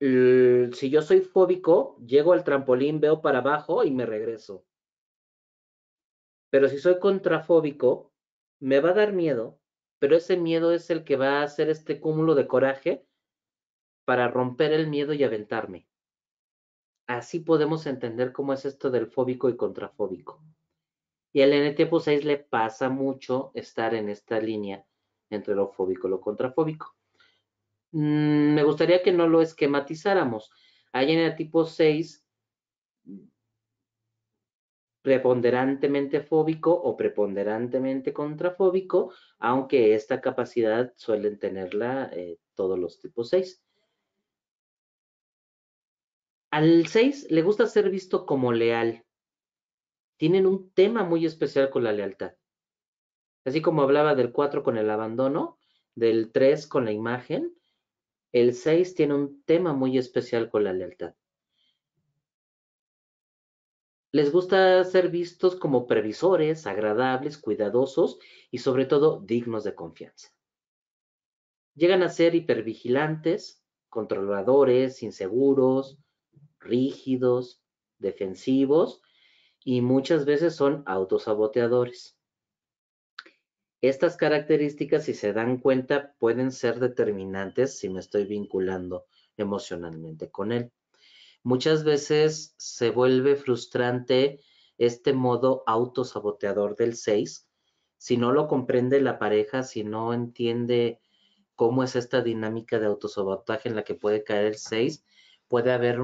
si yo soy fóbico, llego al trampolín, veo para abajo y me regreso. Pero si soy contrafóbico, me va a dar miedo, pero ese miedo es el que va a hacer este cúmulo de coraje para romper el miedo y aventarme. Así podemos entender cómo es esto del fóbico y contrafóbico. Y al N-tipo 6 le pasa mucho estar en esta línea entre lo fóbico y lo contrafóbico. Mm, me gustaría que no lo esquematizáramos. Hay en el tipo 6 preponderantemente fóbico o preponderantemente contrafóbico, aunque esta capacidad suelen tenerla eh, todos los tipos 6. Al 6 le gusta ser visto como leal tienen un tema muy especial con la lealtad. Así como hablaba del 4 con el abandono, del 3 con la imagen, el 6 tiene un tema muy especial con la lealtad. Les gusta ser vistos como previsores, agradables, cuidadosos y sobre todo dignos de confianza. Llegan a ser hipervigilantes, controladores, inseguros, rígidos, defensivos y muchas veces son autosaboteadores. Estas características, si se dan cuenta, pueden ser determinantes si me estoy vinculando emocionalmente con él. Muchas veces se vuelve frustrante este modo autosaboteador del 6 si no lo comprende la pareja, si no entiende cómo es esta dinámica de autosabotaje en la que puede caer el 6, puede haber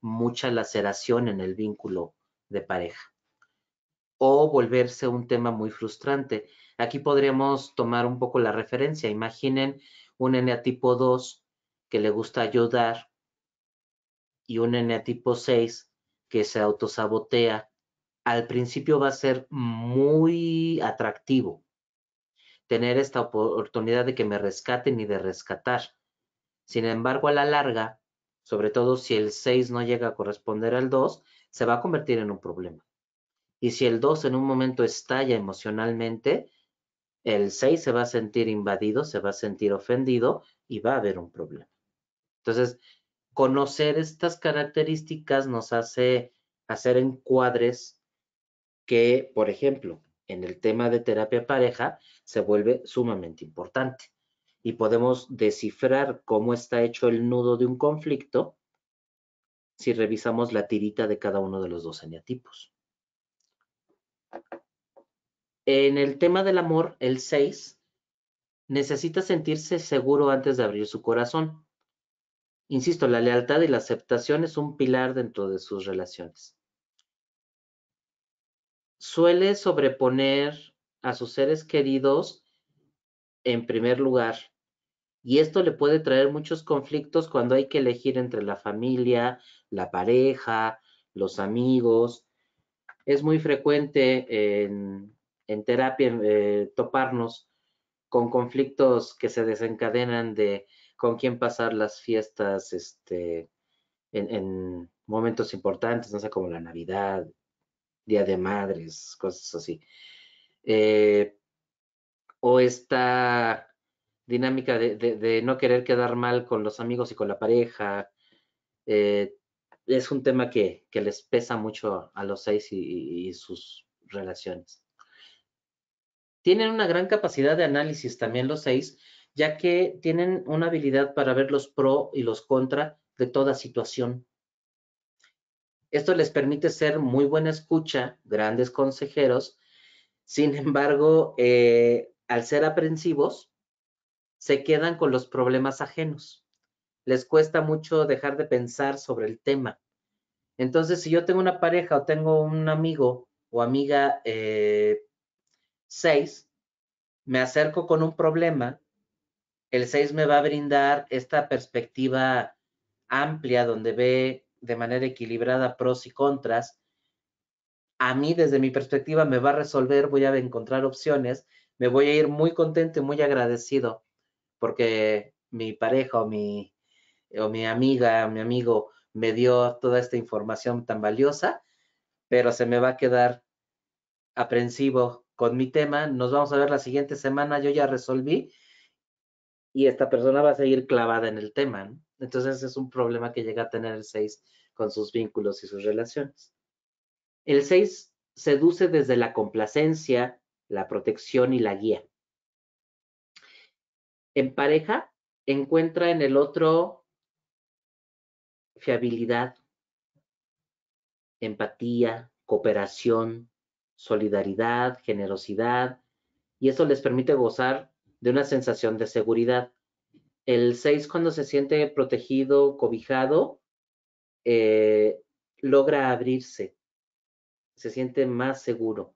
mucha laceración en el vínculo de pareja o volverse un tema muy frustrante. Aquí podríamos tomar un poco la referencia. Imaginen un NA tipo 2 que le gusta ayudar y un NA tipo 6 que se autosabotea. Al principio va a ser muy atractivo tener esta oportunidad de que me rescaten y de rescatar. Sin embargo, a la larga, sobre todo si el 6 no llega a corresponder al 2, se va a convertir en un problema. Y si el 2 en un momento estalla emocionalmente, el 6 se va a sentir invadido, se va a sentir ofendido y va a haber un problema. Entonces, conocer estas características nos hace hacer encuadres que, por ejemplo, en el tema de terapia pareja se vuelve sumamente importante y podemos descifrar cómo está hecho el nudo de un conflicto si revisamos la tirita de cada uno de los dos eneatipos. En el tema del amor, el 6 necesita sentirse seguro antes de abrir su corazón. Insisto, la lealtad y la aceptación es un pilar dentro de sus relaciones. Suele sobreponer a sus seres queridos en primer lugar y esto le puede traer muchos conflictos cuando hay que elegir entre la familia, la pareja, los amigos. Es muy frecuente en, terapia eh, toparnos con conflictos que se desencadenan de con quién pasar las fiestas este, en, momentos importantes, no sé, como la Navidad, Día de Madres, cosas así. Eh, o está dinámica de, no querer quedar mal con los amigos y con la pareja. Eh, es un tema que, les pesa mucho a los seis y, sus relaciones. Tienen una gran capacidad de análisis también los seis, ya que tienen una habilidad para ver los pro y los contra de toda situación. Esto les permite ser muy buena escucha, grandes consejeros. Sin embargo, eh, al ser aprensivos, se quedan con los problemas ajenos. Les cuesta mucho dejar de pensar sobre el tema. Entonces, si yo tengo una pareja o tengo un amigo o amiga 6, eh, me acerco con un problema, el 6 me va a brindar esta perspectiva amplia donde ve de manera equilibrada pros y contras. A mí, desde mi perspectiva, me va a resolver, voy a encontrar opciones, me voy a ir muy contento y muy agradecido porque mi pareja o mi, o mi amiga, mi amigo me dio toda esta información tan valiosa, pero se me va a quedar aprensivo con mi tema. Nos vamos a ver la siguiente semana, yo ya resolví y esta persona va a seguir clavada en el tema. Entonces es un problema que llega a tener el 6 con sus vínculos y sus relaciones. El 6 seduce desde la complacencia, la protección y la guía en pareja encuentra en el otro fiabilidad, empatía, cooperación, solidaridad, generosidad, y eso les permite gozar de una sensación de seguridad. El 6, cuando se siente protegido, cobijado, eh, logra abrirse, se siente más seguro.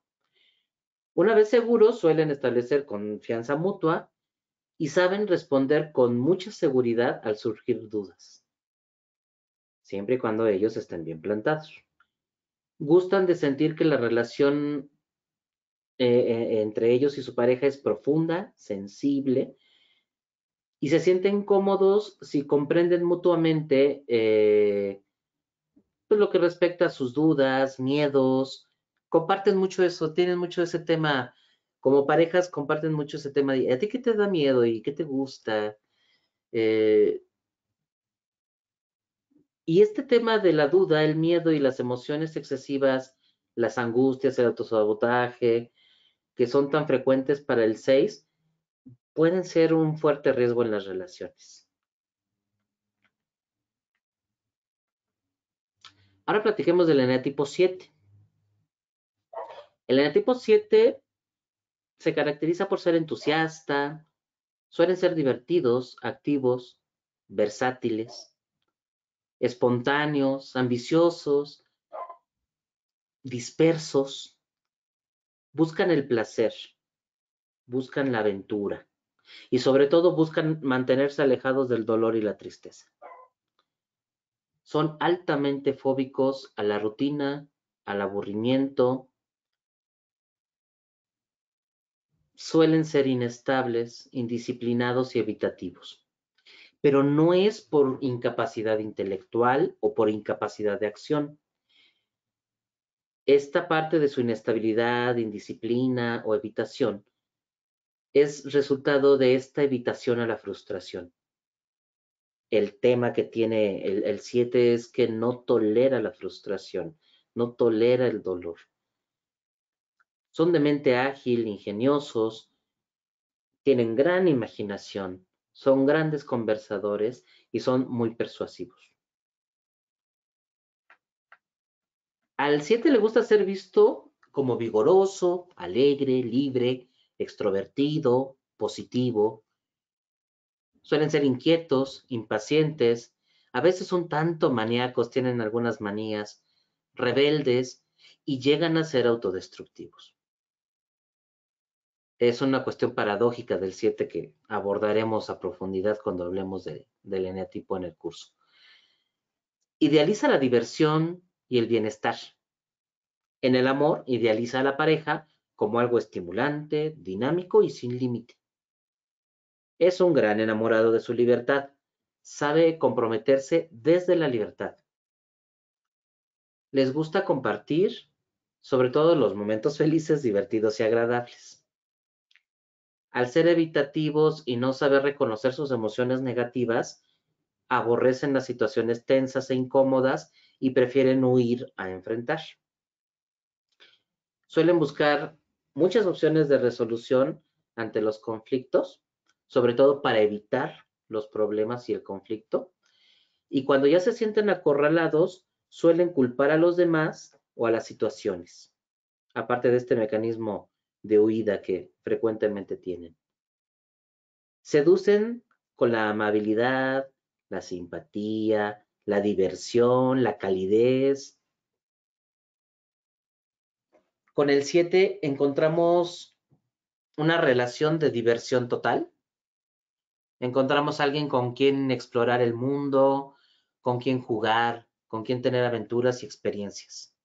Una vez seguro, suelen establecer confianza mutua y saben responder con mucha seguridad al surgir dudas, siempre y cuando ellos estén bien plantados. Gustan de sentir que la relación eh, eh, entre ellos y su pareja es profunda, sensible, y se sienten cómodos si comprenden mutuamente eh, pues, lo que respecta a sus dudas, miedos, comparten mucho eso, tienen mucho ese tema como parejas comparten mucho ese tema de, ¿a ti qué te da miedo y qué te gusta? Eh, y este tema de la duda, el miedo y las emociones excesivas, las angustias, el autosabotaje, que son tan frecuentes para el 6, pueden ser un fuerte riesgo en las relaciones. Ahora platiquemos del tipo 7. El tipo 7 se caracteriza por ser entusiasta, suelen ser divertidos, activos, versátiles, espontáneos, ambiciosos, dispersos, buscan el placer, buscan la aventura y sobre todo buscan mantenerse alejados del dolor y la tristeza. Son altamente fóbicos a la rutina, al aburrimiento, suelen ser inestables, indisciplinados y evitativos. Pero no es por incapacidad intelectual o por incapacidad de acción. Esta parte de su inestabilidad, indisciplina o evitación es resultado de esta evitación a la frustración. El tema que tiene el 7 es que no tolera la frustración, no tolera el dolor. Son de mente ágil, ingeniosos, tienen gran imaginación, son grandes conversadores y son muy persuasivos. Al 7 le gusta ser visto como vigoroso, alegre, libre, extrovertido, positivo. Suelen ser inquietos, impacientes, a veces un tanto maníacos, tienen algunas manías, rebeldes y llegan a ser autodestructivos es una cuestión paradójica del 7 que abordaremos a profundidad cuando hablemos del eneatipo en el curso. Idealiza la diversión y el bienestar. En el amor, idealiza a la pareja como algo estimulante, dinámico y sin límite. Es un gran enamorado de su libertad. Sabe comprometerse desde la libertad. Les gusta compartir, sobre todo los momentos felices, divertidos y agradables al ser evitativos y no saber reconocer sus emociones negativas, aborrecen las situaciones tensas e incómodas y prefieren huir a enfrentar. Suelen buscar muchas opciones de resolución ante los conflictos, sobre todo para evitar los problemas y el conflicto. Y cuando ya se sienten acorralados, suelen culpar a los demás o a las situaciones. Aparte de este mecanismo de huida que frecuentemente tienen. Seducen con la amabilidad, la simpatía, la diversión, la calidez. Con el 7 encontramos una relación de diversión total. Encontramos a alguien con quien explorar el mundo, con quien jugar, con quien tener aventuras y experiencias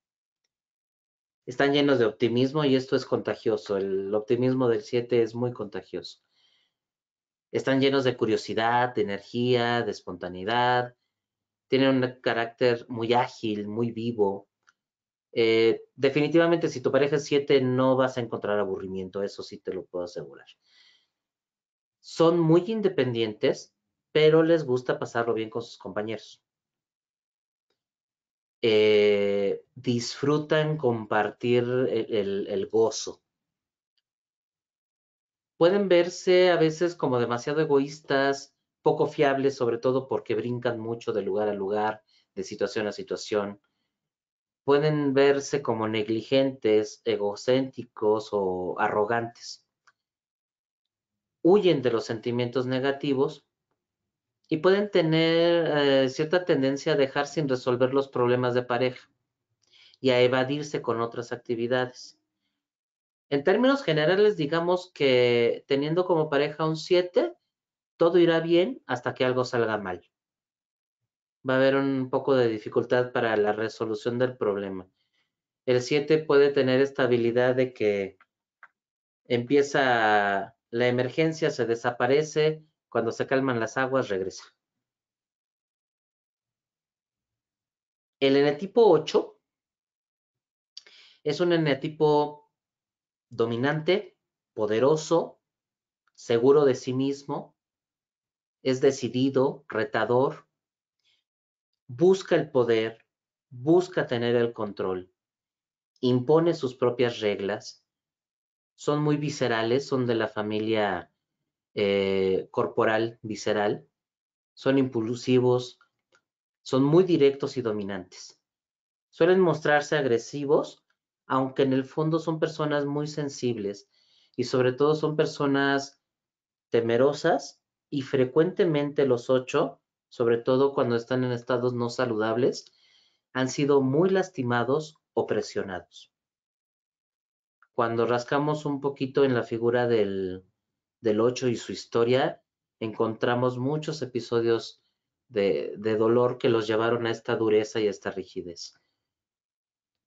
están llenos de optimismo y esto es contagioso. El optimismo del 7 es muy contagioso. Están llenos de curiosidad, de energía, de espontaneidad. Tienen un carácter muy ágil, muy vivo. Eh, definitivamente, si tu pareja es 7, no vas a encontrar aburrimiento, eso sí te lo puedo asegurar. Son muy independientes, pero les gusta pasarlo bien con sus compañeros. Eh, disfrutan compartir el, el gozo. Pueden verse a veces como demasiado egoístas, poco fiables, sobre todo porque brincan mucho de lugar a lugar, de situación a situación. Pueden verse como negligentes, egocéntricos o arrogantes. Huyen de los sentimientos negativos y pueden tener eh, cierta tendencia a dejar sin resolver los problemas de pareja y a evadirse con otras actividades. En términos generales, digamos que teniendo como pareja un 7, todo irá bien hasta que algo salga mal. Va a haber un poco de dificultad para la resolución del problema. El 7 puede tener esta habilidad de que empieza la emergencia, se desaparece, cuando se calman las aguas, regresa. El enetipo 8 es un enetipo dominante, poderoso, seguro de sí mismo, es decidido, retador, busca el poder, busca tener el control, impone sus propias reglas, son muy viscerales, son de la familia eh, corporal, visceral, son impulsivos, son muy directos y dominantes. Suelen mostrarse agresivos, aunque en el fondo son personas muy sensibles y sobre todo son personas temerosas y frecuentemente los ocho, sobre todo cuando están en estados no saludables, han sido muy lastimados o presionados. Cuando rascamos un poquito en la figura del del 8 y su historia, encontramos muchos episodios de, dolor que los llevaron a esta dureza y a esta rigidez.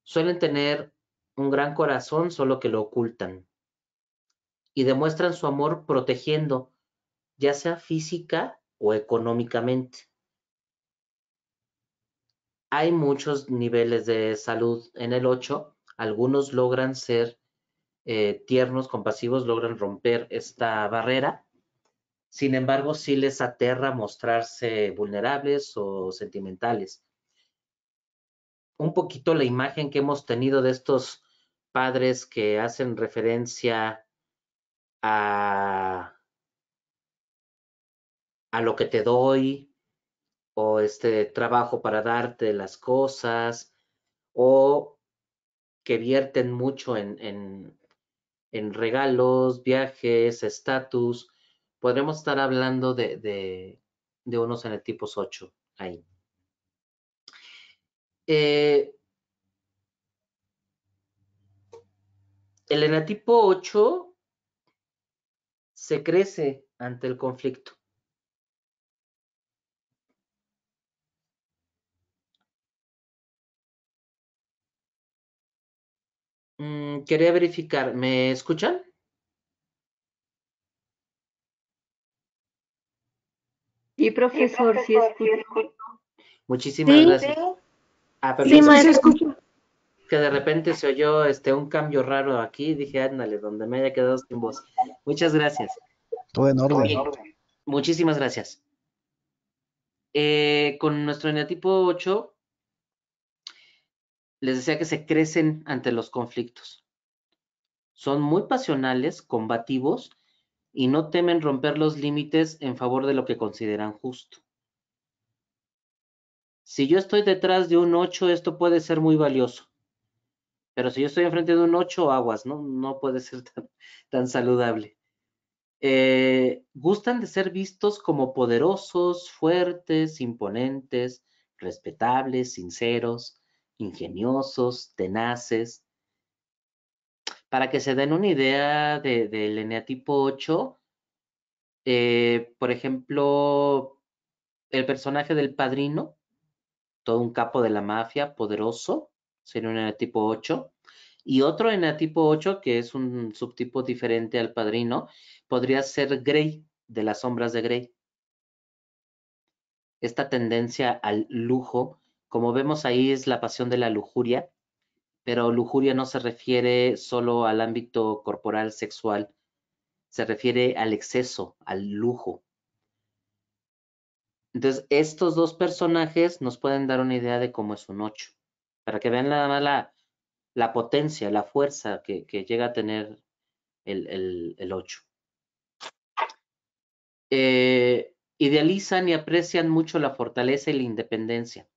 Suelen tener un gran corazón, solo que lo ocultan. Y demuestran su amor protegiendo, ya sea física o económicamente. Hay muchos niveles de salud en el 8. Algunos logran ser eh, tiernos, compasivos, logran romper esta barrera. Sin embargo, sí les aterra mostrarse vulnerables o sentimentales. Un poquito la imagen que hemos tenido de estos padres que hacen referencia a, a lo que te doy o este trabajo para darte las cosas o que vierten mucho en, en regalos, viajes, estatus. Podremos estar hablando de, unos enetipos 8 ahí. Eh, el enetipo 8 se crece ante el conflicto. Mm, quería verificar, ¿me escuchan? Sí, profesor, sí, escucho. Muchísimas gracias. Ah, sí, me escucho. Que de repente se oyó este un cambio raro aquí, dije, ándale, donde me haya quedado sin voz. Muchas gracias. Todo en orden. muchísimas gracias. Eh, con nuestro neotipo 8 les decía que se crecen ante los conflictos. Son muy pasionales, combativos y no temen romper los límites en favor de lo que consideran justo. Si yo estoy detrás de un 8, esto puede ser muy valioso. Pero si yo estoy enfrente de un 8, aguas, ¿no? No puede ser tan, saludable. Eh, gustan de ser vistos como poderosos, fuertes, imponentes, respetables, sinceros, ingeniosos, tenaces. Para que se den una idea del eneatipo 8, eh, por ejemplo, el personaje del padrino, todo un capo de la mafia, poderoso, sería un eneatipo 8. Y otro eneatipo 8, que es un subtipo diferente al padrino, podría ser Grey, de las sombras de Grey. Esta tendencia al lujo, como vemos ahí es la pasión de la lujuria, pero lujuria no se refiere solo al ámbito corporal sexual, se refiere al exceso, al lujo. Entonces, estos dos personajes nos pueden dar una idea de cómo es un 8, para que vean nada más la, potencia, la fuerza que, llega a tener el, ocho. Eh, idealizan y aprecian mucho la fortaleza y la independencia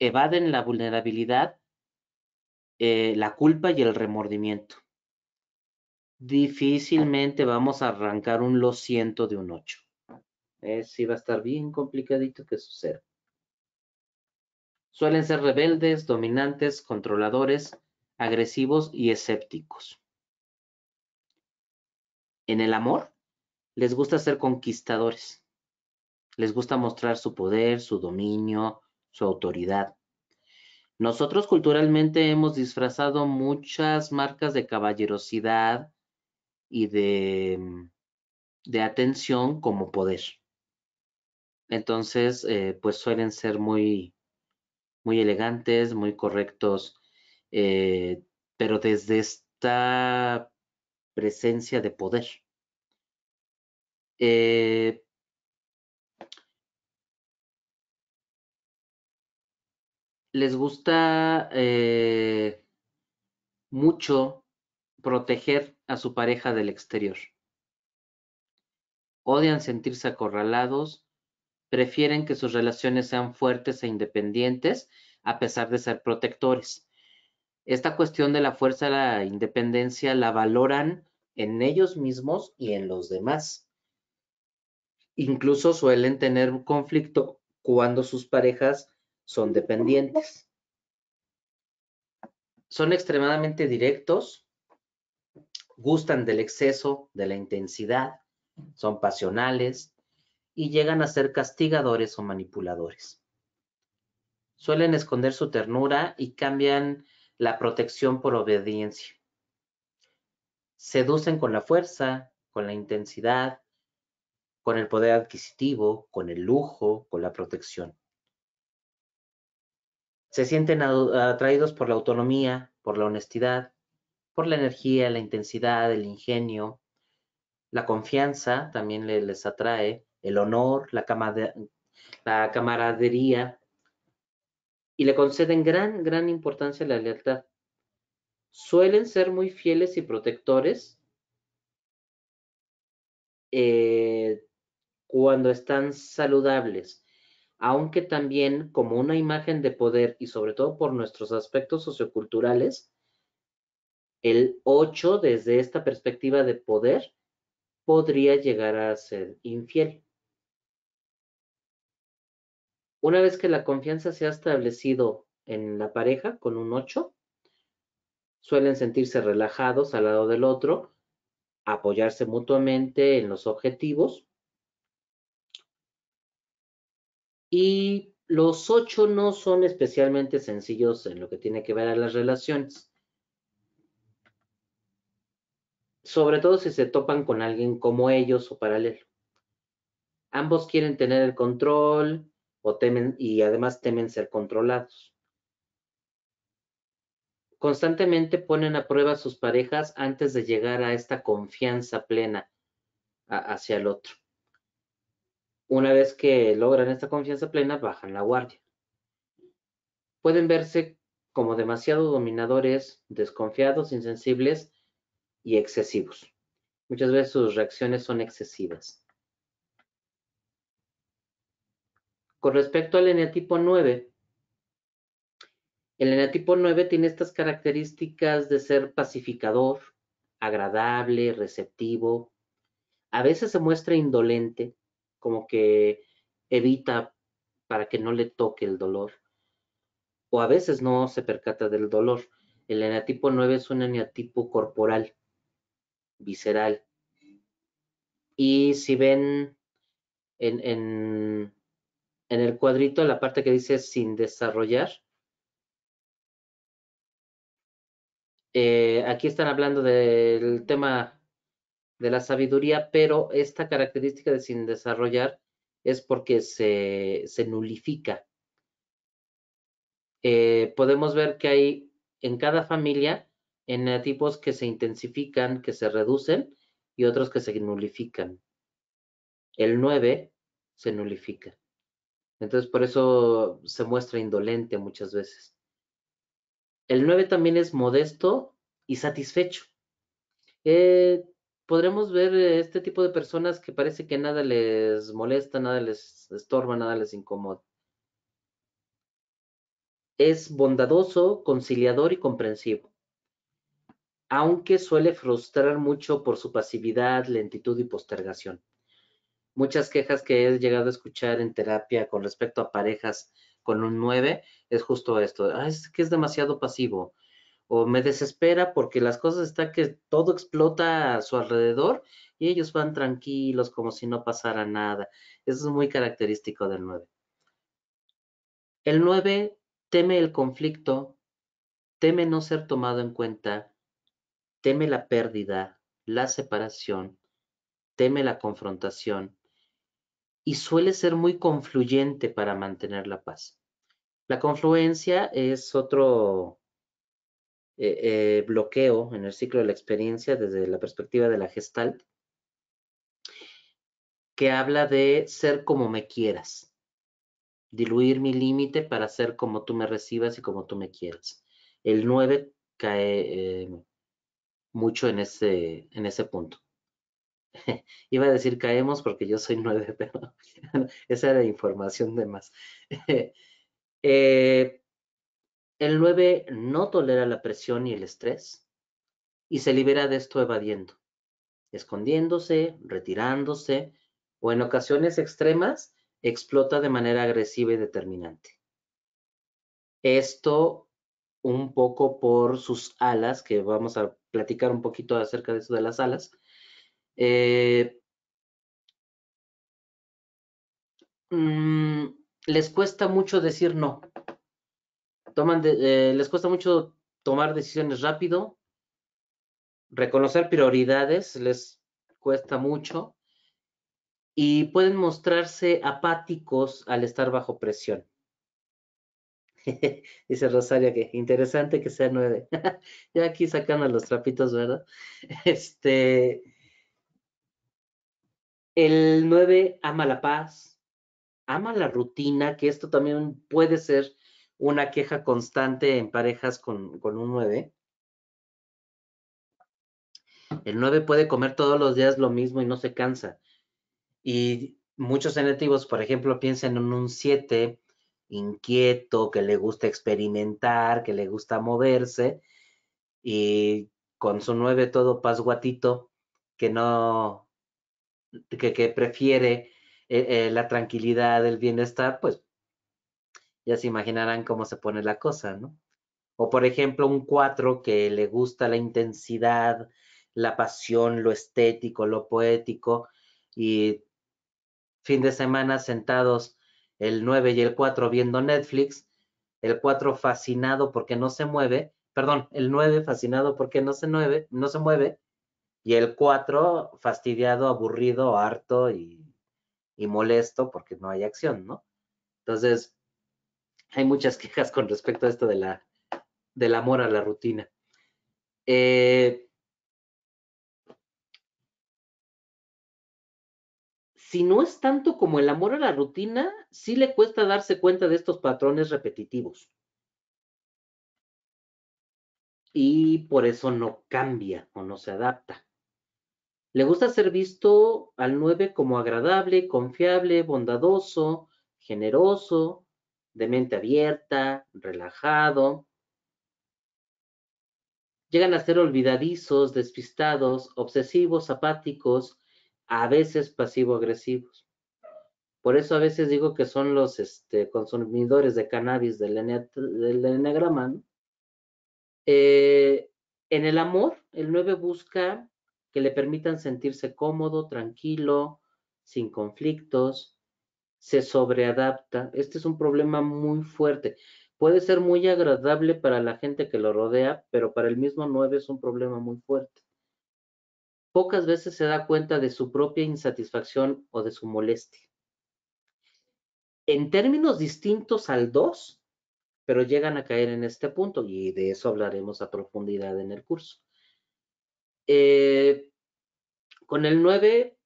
evaden la vulnerabilidad, eh, la culpa y el remordimiento. Difícilmente vamos a arrancar un lo siento de un ocho. Eh, sí va a estar bien complicadito que suceda. Suelen ser rebeldes, dominantes, controladores, agresivos y escépticos. En el amor, les gusta ser conquistadores. Les gusta mostrar su poder, su dominio, su autoridad. Nosotros culturalmente hemos disfrazado muchas marcas de caballerosidad y de, mm, de atención como poder. Entonces, eh, pues suelen ser muy, muy elegantes, muy correctos, eh, pero desde esta presencia de poder. Eh, les gusta eh, mucho proteger a su pareja del exterior. Odian sentirse acorralados, prefieren que sus relaciones sean fuertes e independientes a pesar de ser protectores. Esta cuestión de la fuerza de la independencia la valoran en ellos mismos y en los demás. Incluso suelen tener un conflicto cuando sus parejas son dependientes. Son extremadamente directos, gustan del exceso, de la intensidad, son pasionales y llegan a ser castigadores o manipuladores. Suelen esconder su ternura y cambian la protección por obediencia. Seducen con la fuerza, con la intensidad, con el poder adquisitivo, con el lujo, con la protección. Se sienten atraídos por la autonomía, por la honestidad, por la energía, la intensidad, el ingenio, la confianza también les atrae, el honor, la, camaradería, y le conceden gran, gran importancia a la lealtad. Suelen ser muy fieles y protectores eh, cuando están saludables aunque también como una imagen de poder y sobre todo por nuestros aspectos socioculturales, el 8 desde esta perspectiva de poder podría llegar a ser infiel. Una vez que la confianza se ha establecido en la pareja con un 8, suelen sentirse relajados al lado del otro, apoyarse mutuamente en los objetivos Y los ocho no son especialmente sencillos en lo que tiene que ver a las relaciones. Sobre todo si se topan con alguien como ellos o paralelo. Ambos quieren tener el control o temen, y además temen ser controlados constantemente ponen a prueba sus parejas antes de llegar a esta confianza plena hacia el otro. Una vez que logran esta confianza plena, bajan la guardia. Pueden verse como demasiado dominadores, desconfiados, insensibles y excesivos. Muchas veces sus reacciones son excesivas. Con respecto al eneatipo 9, el eneatipo 9 tiene estas características de ser pacificador, agradable, receptivo, a veces se muestra indolente, como que evita para que no le toque el dolor. O a veces no se percata del dolor. El eneatipo 9 es un eneatipo corporal, visceral. Y si ven en, en, el cuadrito, la parte que dice sin desarrollar, eh, aquí están hablando del tema de la sabiduría, pero esta característica de sin desarrollar es porque se, se nulifica. Eh, podemos ver que hay en cada familia en eh, tipos que se intensifican, que se reducen y otros que se nulifican. El 9 se nulifica. Entonces, por eso se muestra indolente muchas veces. El 9 también es modesto y satisfecho. Eh, podremos ver eh, este tipo de personas que parece que nada les molesta, nada les estorba, nada les incomoda. Es bondadoso, conciliador y comprensivo, aunque suele frustrar mucho por su pasividad, lentitud y postergación. Muchas quejas que he llegado a escuchar en terapia con respecto a parejas con un 9 es justo esto, es que es demasiado pasivo, o me desespera porque las cosas están que todo explota a su alrededor y ellos van tranquilos como si no pasara nada. Eso es muy característico del 9. El 9 teme el conflicto, teme no ser tomado en cuenta, teme la pérdida, la separación, teme la confrontación y suele ser muy confluyente para mantener la paz. La confluencia es otro eh, eh, bloqueo en el ciclo de la experiencia desde la perspectiva de la gestalt, que habla de ser como me quieras, diluir mi límite para ser como tú me recibas y como tú me quieras. El 9 cae eh, mucho en ese, en ese punto. Iba a decir caemos porque yo soy 9, pero esa era información de más. El 9 no tolera la presión y el estrés y se libera de esto evadiendo, escondiéndose, retirándose o en ocasiones extremas explota de manera agresiva y determinante. Esto un poco por sus alas, que vamos a platicar un poquito acerca de eso de las alas. Eh, mm, les cuesta mucho decir no les cuesta mucho tomar decisiones rápido, reconocer prioridades les cuesta mucho y pueden mostrarse apáticos al estar bajo presión. Dice Rosario que interesante que sea nueve. ya aquí sacan a los trapitos, ¿verdad? Este, el nueve ama la paz, ama la rutina, que esto también puede ser una queja constante en parejas con, un 9. El 9 puede comer todos los días lo mismo y no se cansa. Y muchos senetivos, por ejemplo, piensan en un 7 inquieto, que le gusta experimentar, que le gusta moverse, y con su 9 todo pasguatito, que no, que, que prefiere eh, eh, la tranquilidad, el bienestar, pues ya se imaginarán cómo se pone la cosa, ¿no? O por ejemplo, un 4 que le gusta la intensidad, la pasión, lo estético, lo poético, y fin de semana sentados el 9 y el 4 viendo Netflix, el 4 fascinado porque no se mueve, perdón, el 9 fascinado porque no se mueve, no se mueve, y el 4 fastidiado, aburrido, harto y, y molesto porque no hay acción, ¿no? Entonces, hay muchas quejas con respecto a esto de la, del amor a la rutina. Eh, si no es tanto como el amor a la rutina, sí le cuesta darse cuenta de estos patrones repetitivos. Y por eso no cambia o no se adapta. Le gusta ser visto al 9 como agradable, confiable, bondadoso, generoso, de mente abierta, relajado. Llegan a ser olvidadizos, despistados, obsesivos, apáticos, a veces pasivo-agresivos. Por eso a veces digo que son los este, consumidores de cannabis del, ene eh, en el amor, el 9 busca que le permitan sentirse cómodo, tranquilo, sin conflictos, se sobreadapta. Este es un problema muy fuerte. Puede ser muy agradable para la gente que lo rodea, pero para el mismo 9 es un problema muy fuerte. Pocas veces se da cuenta de su propia insatisfacción o de su molestia. En términos distintos al 2, pero llegan a caer en este punto y de eso hablaremos a profundidad en el curso. Eh, con el 9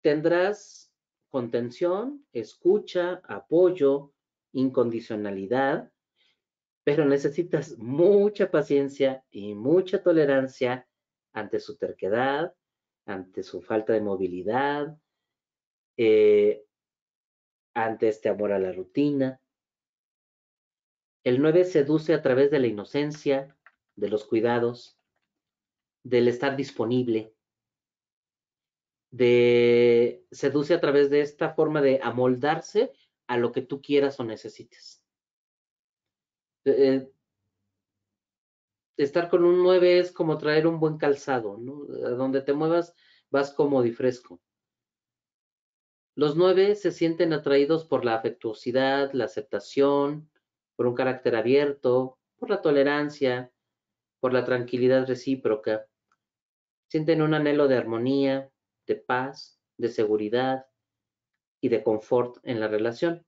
tendrás contención, escucha, apoyo, incondicionalidad, pero necesitas mucha paciencia y mucha tolerancia ante su terquedad, ante su falta de movilidad, eh, ante este amor a la rutina. El 9 seduce a través de la inocencia, de los cuidados, del estar disponible, de seduce a través de esta forma de amoldarse a lo que tú quieras o necesites. Eh, estar con un 9 es como traer un buen calzado, donde te muevas vas cómodo y fresco. Los 9 se sienten atraídos por la afectuosidad, la aceptación, por un carácter abierto, por la tolerancia, por la tranquilidad recíproca. Sienten un anhelo de armonía, de paz, de seguridad y de confort en la relación.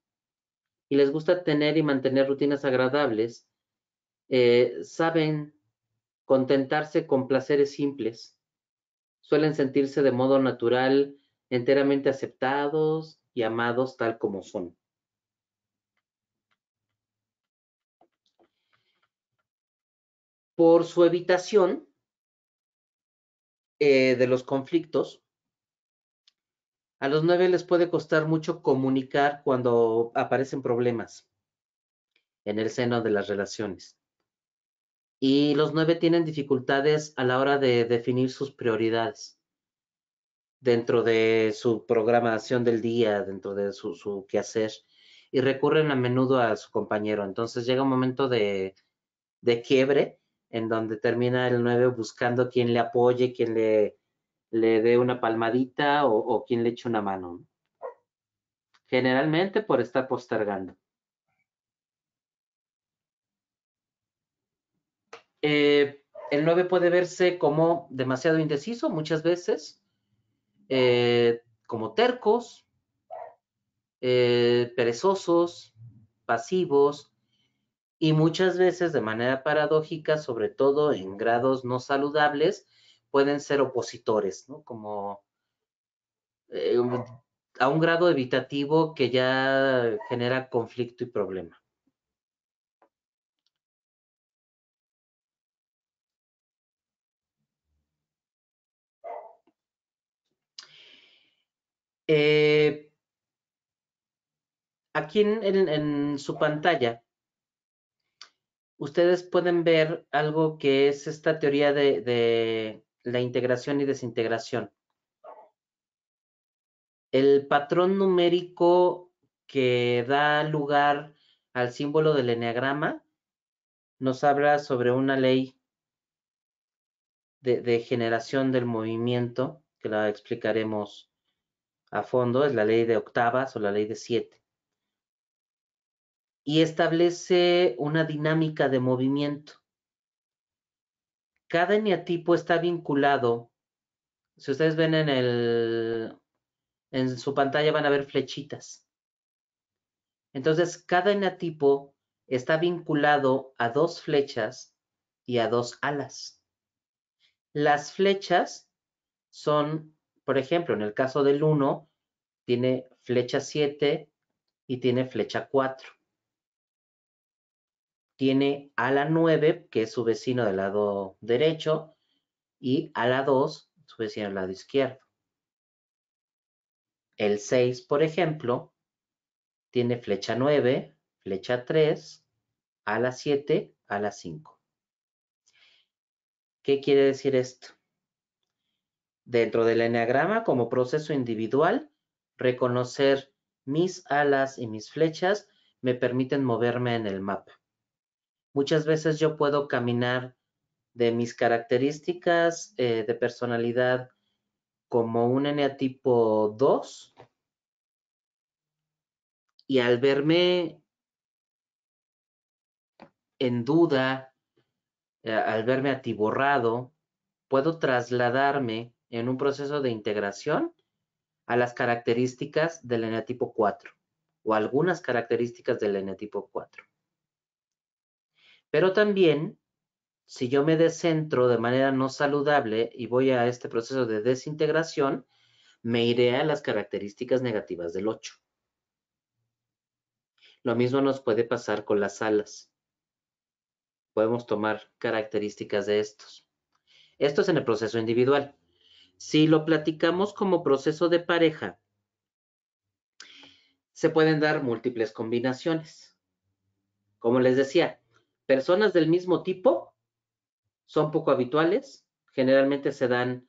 Y les gusta tener y mantener rutinas agradables. Eh, saben contentarse con placeres simples. Suelen sentirse de modo natural, enteramente aceptados y amados tal como son. Por su evitación eh, de los conflictos, a los nueve les puede costar mucho comunicar cuando aparecen problemas en el seno de las relaciones. Y los nueve tienen dificultades a la hora de definir sus prioridades dentro de su programación del día, dentro de su, quehacer, y recurren a menudo a su compañero. Entonces llega un momento de, de quiebre en donde termina el nueve buscando quien le apoye, quien le le dé una palmadita o, quien le eche una mano. Generalmente por estar postergando. Eh, el 9 puede verse como demasiado indeciso muchas veces, eh, como tercos, eh, perezosos, pasivos y muchas veces de manera paradójica, sobre todo en grados no saludables, pueden ser opositores, ¿no? Como eh, a un grado evitativo que ya genera conflicto y problema. Eh, aquí en, su pantalla, ustedes pueden ver algo que es esta teoría de la integración y desintegración. El patrón numérico que da lugar al símbolo del eneagrama nos habla sobre una ley de, de, generación del movimiento, que la explicaremos a fondo, es la ley de octavas o la ley de siete. Y establece una dinámica de movimiento cada eneatipo está vinculado. Si ustedes ven en, el, en su pantalla van a ver flechitas. Entonces, cada eneatipo está vinculado a dos flechas y a dos alas. Las flechas son, por ejemplo, en el caso del 1, tiene flecha 7 y tiene flecha 4 tiene ala 9, que es su vecino del lado derecho, y ala 2, su vecino del lado izquierdo. El 6, por ejemplo, tiene flecha 9, flecha 3, ala 7, ala 5. ¿Qué quiere decir esto? Dentro del eneagrama, como proceso individual, reconocer mis alas y mis flechas me permiten moverme en el mapa. Muchas veces yo puedo caminar de mis características eh, de personalidad como un eneatipo 2 y al verme en duda, eh, al verme atiborrado, puedo trasladarme en un proceso de integración a las características del eneatipo 4 o algunas características del eneatipo 4. Pero también, si yo me descentro de manera no saludable y voy a este proceso de desintegración, me iré a las características negativas del 8. Lo mismo nos puede pasar con las alas. Podemos tomar características de estos. Esto es en el proceso individual. Si lo platicamos como proceso de pareja, se pueden dar múltiples combinaciones. Como les decía, personas del mismo tipo son poco habituales, generalmente se dan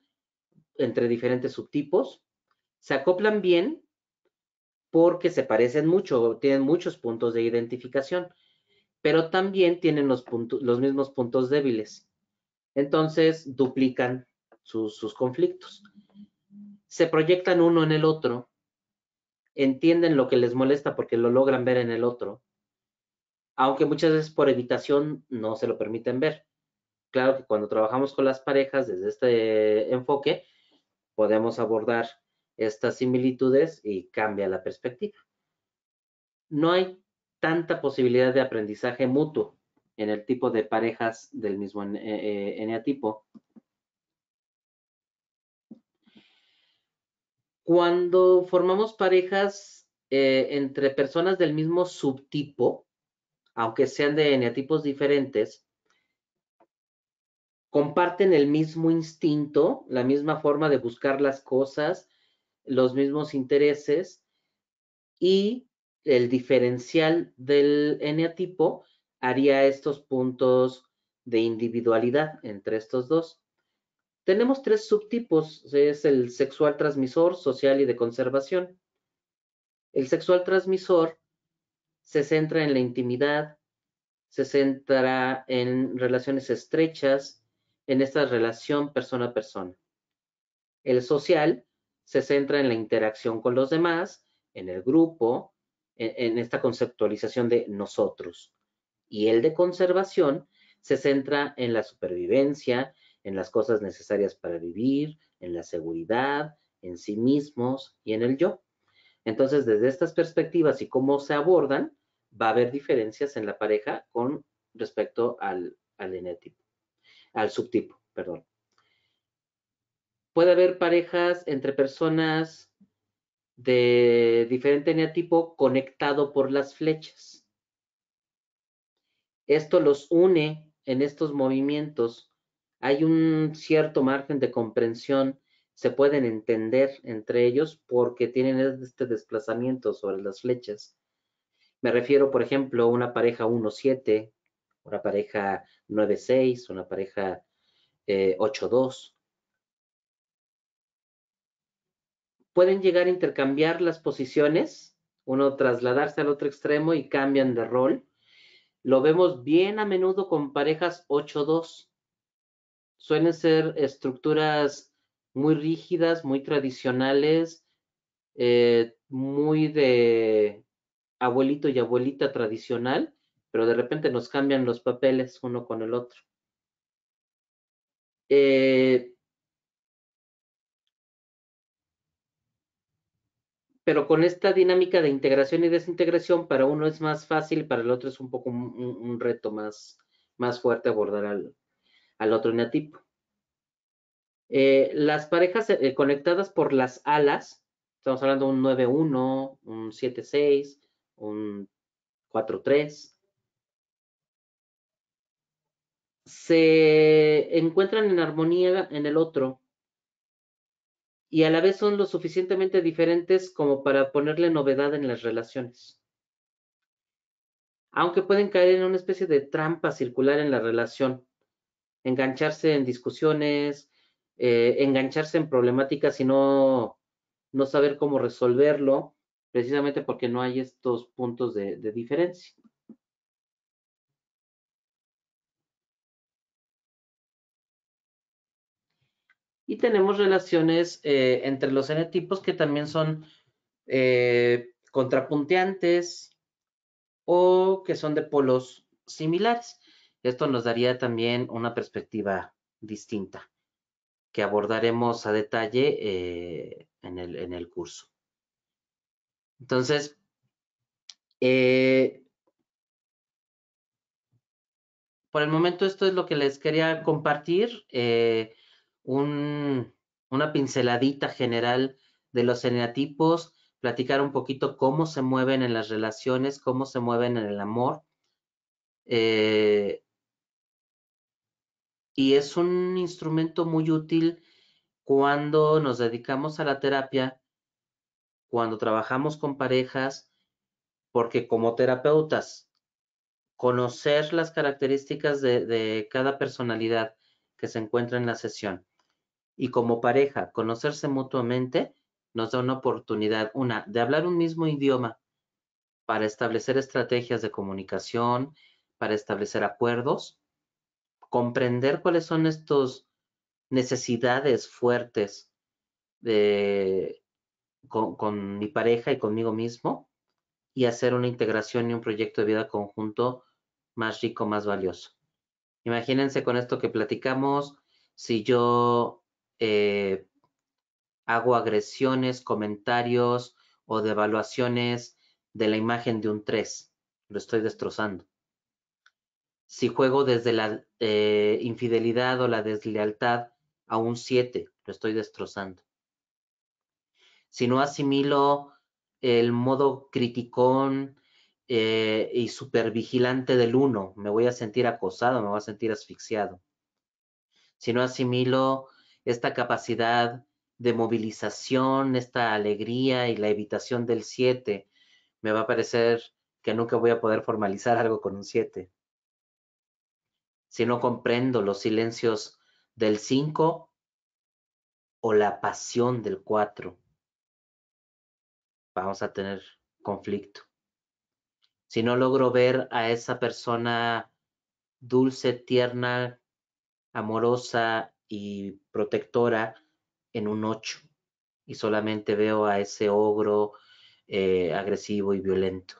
entre diferentes subtipos, se acoplan bien porque se parecen mucho, tienen muchos puntos de identificación, pero también tienen los, los mismos puntos débiles. Entonces duplican sus conflictos. Se proyectan uno en el otro, entienden lo que les molesta porque lo logran ver en el otro aunque muchas veces por evitación no se lo permiten ver. Claro que cuando trabajamos con las parejas desde este enfoque, podemos abordar estas similitudes y cambia la perspectiva. No hay tanta posibilidad de aprendizaje mutuo en el tipo de parejas del mismo eh, eneatipo. Cuando formamos parejas eh, entre personas del mismo subtipo, aunque sean de eneatipos diferentes, comparten el mismo instinto, la misma forma de buscar las cosas, los mismos intereses y el diferencial del eneatipo haría estos puntos de individualidad entre estos dos. Tenemos tres subtipos, es el sexual transmisor, social y de conservación. El sexual transmisor se centra en la intimidad, se centra en relaciones estrechas, en esta relación persona a persona. El social se centra en la interacción con los demás, en el grupo, en, esta conceptualización de nosotros. Y el de conservación se centra en la supervivencia, en las cosas necesarias para vivir, en la seguridad, en sí mismos y en el yo. Entonces, desde estas perspectivas y cómo se abordan, va a haber diferencias en la pareja con respecto al, al al subtipo, perdón. Puede haber parejas entre personas de diferente eneatipo conectado por las flechas. Esto los une en estos movimientos. Hay un cierto margen de comprensión se pueden entender entre ellos porque tienen este desplazamiento sobre las flechas. Me refiero, por ejemplo, a una pareja 1-7, una pareja 9-6, una pareja eh, 8-2. Pueden llegar a intercambiar las posiciones, uno trasladarse al otro extremo y cambian de rol. Lo vemos bien a menudo con parejas 8-2. Suelen ser estructuras muy rígidas, muy tradicionales, eh, muy de abuelito y abuelita tradicional, pero de repente nos cambian los papeles uno con el otro. Eh, pero con esta dinámica de integración y desintegración, para uno es más fácil, para el otro es un poco un, reto más, más fuerte abordar al, al otro neatipo. Eh, las parejas eh, conectadas por las alas, estamos hablando de un 9-1, un 7-6, un 4-3, se encuentran en armonía en el otro y a la vez son lo suficientemente diferentes como para ponerle novedad en las relaciones. Aunque pueden caer en una especie de trampa circular en la relación, engancharse en discusiones, eh, engancharse en problemáticas y no, saber cómo resolverlo, precisamente porque no hay estos puntos de, diferencia. Y tenemos relaciones eh, entre los N-tipos que también son eh, contrapunteantes o que son de polos similares. Esto nos daría también una perspectiva distinta que abordaremos a detalle eh, en, el, curso. Entonces, eh, por el momento esto es lo que les quería compartir, eh, una pinceladita general de los eneatipos, platicar un poquito cómo se mueven en las relaciones, cómo se mueven en el amor y es un instrumento muy útil cuando nos dedicamos a la terapia, cuando trabajamos con parejas, porque como terapeutas, conocer las características de, de cada personalidad que se encuentra en la sesión y como pareja, conocerse mutuamente nos da una oportunidad, una, de hablar un mismo idioma para establecer estrategias de comunicación, para establecer acuerdos comprender cuáles son estas necesidades fuertes de, con, mi pareja y conmigo mismo y hacer una integración y un proyecto de vida conjunto más rico, más valioso. Imagínense con esto que platicamos, si yo eh, hago agresiones, comentarios o devaluaciones de la imagen de un 3, lo estoy destrozando si juego desde la eh, infidelidad o la deslealtad a un 7, lo estoy destrozando. Si no asimilo el modo criticón eh, y supervigilante del 1, me voy a sentir acosado, me voy a sentir asfixiado. Si no asimilo esta capacidad de movilización, esta alegría y la evitación del 7, me va a parecer que nunca voy a poder formalizar algo con un 7 si no comprendo los silencios del 5 o la pasión del 4, vamos a tener conflicto. Si no logro ver a esa persona dulce, tierna, amorosa y protectora en un 8 y solamente veo a ese ogro eh, agresivo y violento.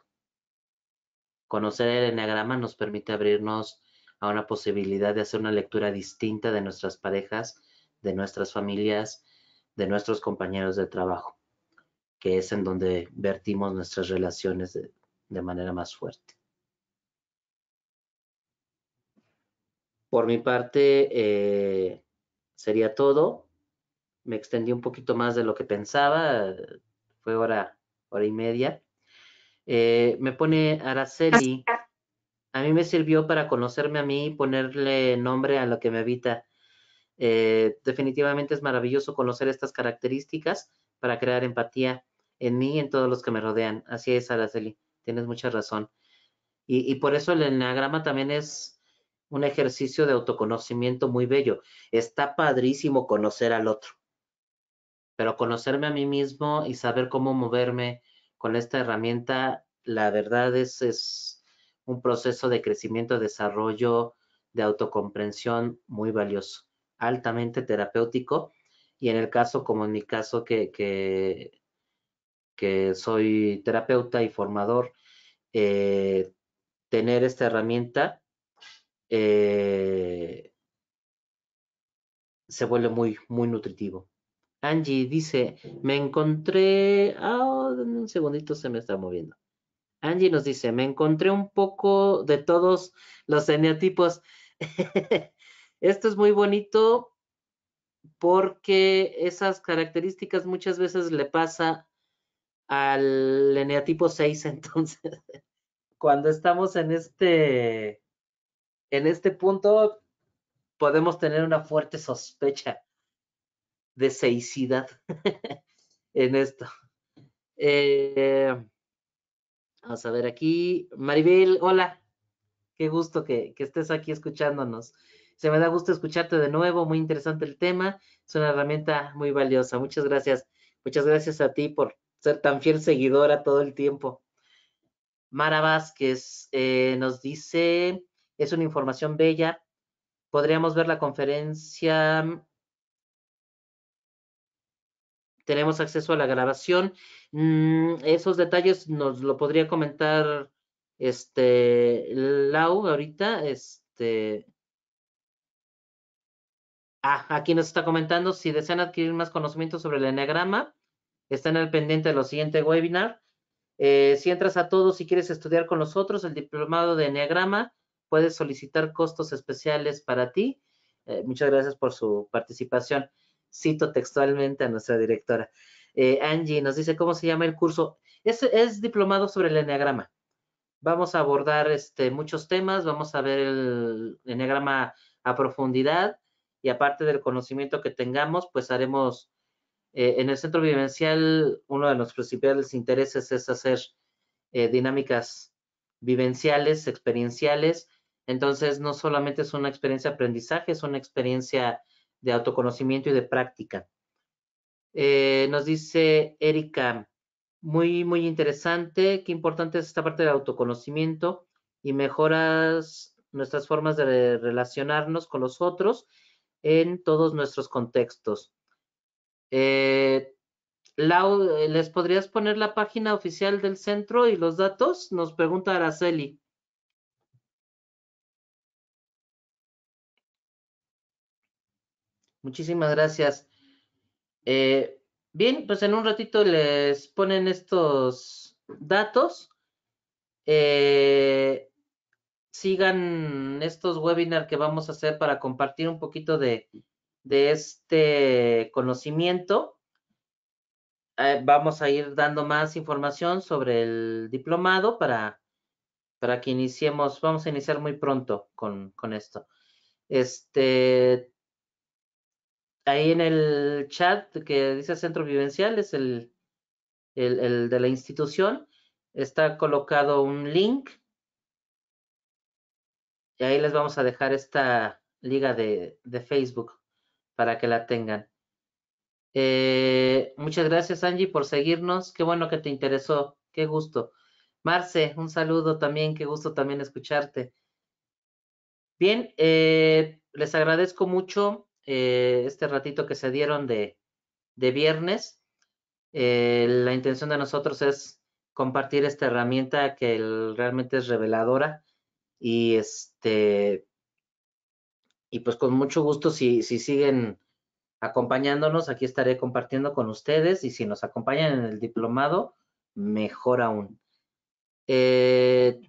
Conocer el enagrama nos permite abrirnos una posibilidad de hacer una lectura distinta de nuestras parejas, de nuestras familias, de nuestros compañeros de trabajo, que es en donde vertimos nuestras relaciones de, manera más fuerte. Por mi parte, eh, sería todo. Me extendí un poquito más de lo que pensaba, fue hora, hora y media. Eh, me pone Araceli a mí me sirvió para conocerme a mí y ponerle nombre a lo que me habita. Eh, definitivamente es maravilloso conocer estas características para crear empatía en mí y en todos los que me rodean. Así es, Araceli, tienes mucha razón. Y, por eso el enneagrama también es un ejercicio de autoconocimiento muy bello. Está padrísimo conocer al otro, pero conocerme a mí mismo y saber cómo moverme con esta herramienta, la verdad es un proceso de crecimiento, desarrollo, de autocomprensión muy valioso, altamente terapéutico. Y en el caso, como en mi caso, que, que, soy terapeuta y formador, eh, tener esta herramienta eh, se vuelve muy, muy nutritivo. Angie dice, me encontré, ah, un segundito se me está moviendo. Angie nos dice, me encontré un poco de todos los eneatipos. Esto es muy bonito porque esas características muchas veces le pasa al eneatipo 6, entonces, cuando estamos en este, en este punto, podemos tener una fuerte sospecha de seicidad en esto. Eh, Vamos a ver aquí. Maribel, hola. Qué gusto que, estés aquí escuchándonos. Se me da gusto escucharte de nuevo, muy interesante el tema, es una herramienta muy valiosa. Muchas gracias, muchas gracias a ti por ser tan fiel seguidora todo el tiempo. Mara Vázquez eh, nos dice, es una información bella, podríamos ver la conferencia tenemos acceso a la grabación. Mm, esos detalles nos lo podría comentar este Lau ahorita. Este. Ah, aquí nos está comentando si desean adquirir más conocimiento sobre el enneagrama, están al pendiente de los siguiente webinar. Eh, si entras a todos y quieres estudiar con nosotros el diplomado de enneagrama, puedes solicitar costos especiales para ti. Eh, muchas gracias por su participación cito textualmente a nuestra directora. Eh, Angie nos dice, ¿cómo se llama el curso? Es, diplomado sobre el enneagrama. Vamos a abordar este, muchos temas, vamos a ver el enneagrama a profundidad y aparte del conocimiento que tengamos, pues haremos eh, en el centro vivencial, uno de los principales intereses es hacer eh, dinámicas vivenciales, experienciales. Entonces, no solamente es una experiencia de aprendizaje, es una experiencia de autoconocimiento y de práctica. Eh, nos dice Erika, muy, muy interesante, qué importante es esta parte de autoconocimiento y mejoras nuestras formas de relacionarnos con los otros en todos nuestros contextos. Eh, eh, ¿les podrías poner la página oficial del centro y los datos? Nos pregunta Araceli. Muchísimas gracias. Eh, bien, pues en un ratito les ponen estos datos. Eh, sigan estos webinars que vamos a hacer para compartir un poquito de, este conocimiento. Eh, vamos a ir dando más información sobre el diplomado para, para que iniciemos, vamos a iniciar muy pronto con, con esto. Este, ahí en el chat que dice centro vivencial, es el, el, de la institución, está colocado un link. Y ahí les vamos a dejar esta liga de, Facebook para que la tengan. Eh, muchas gracias, Angie, por seguirnos. Qué bueno que te interesó. Qué gusto. Marce, un saludo también. Qué gusto también escucharte. Bien, eh, les agradezco mucho eh, este ratito que se dieron de, viernes. Eh, la intención de nosotros es compartir esta herramienta que realmente es reveladora y este y pues con mucho gusto si, siguen acompañándonos, aquí estaré compartiendo con ustedes y si nos acompañan en el diplomado, mejor aún. Eh,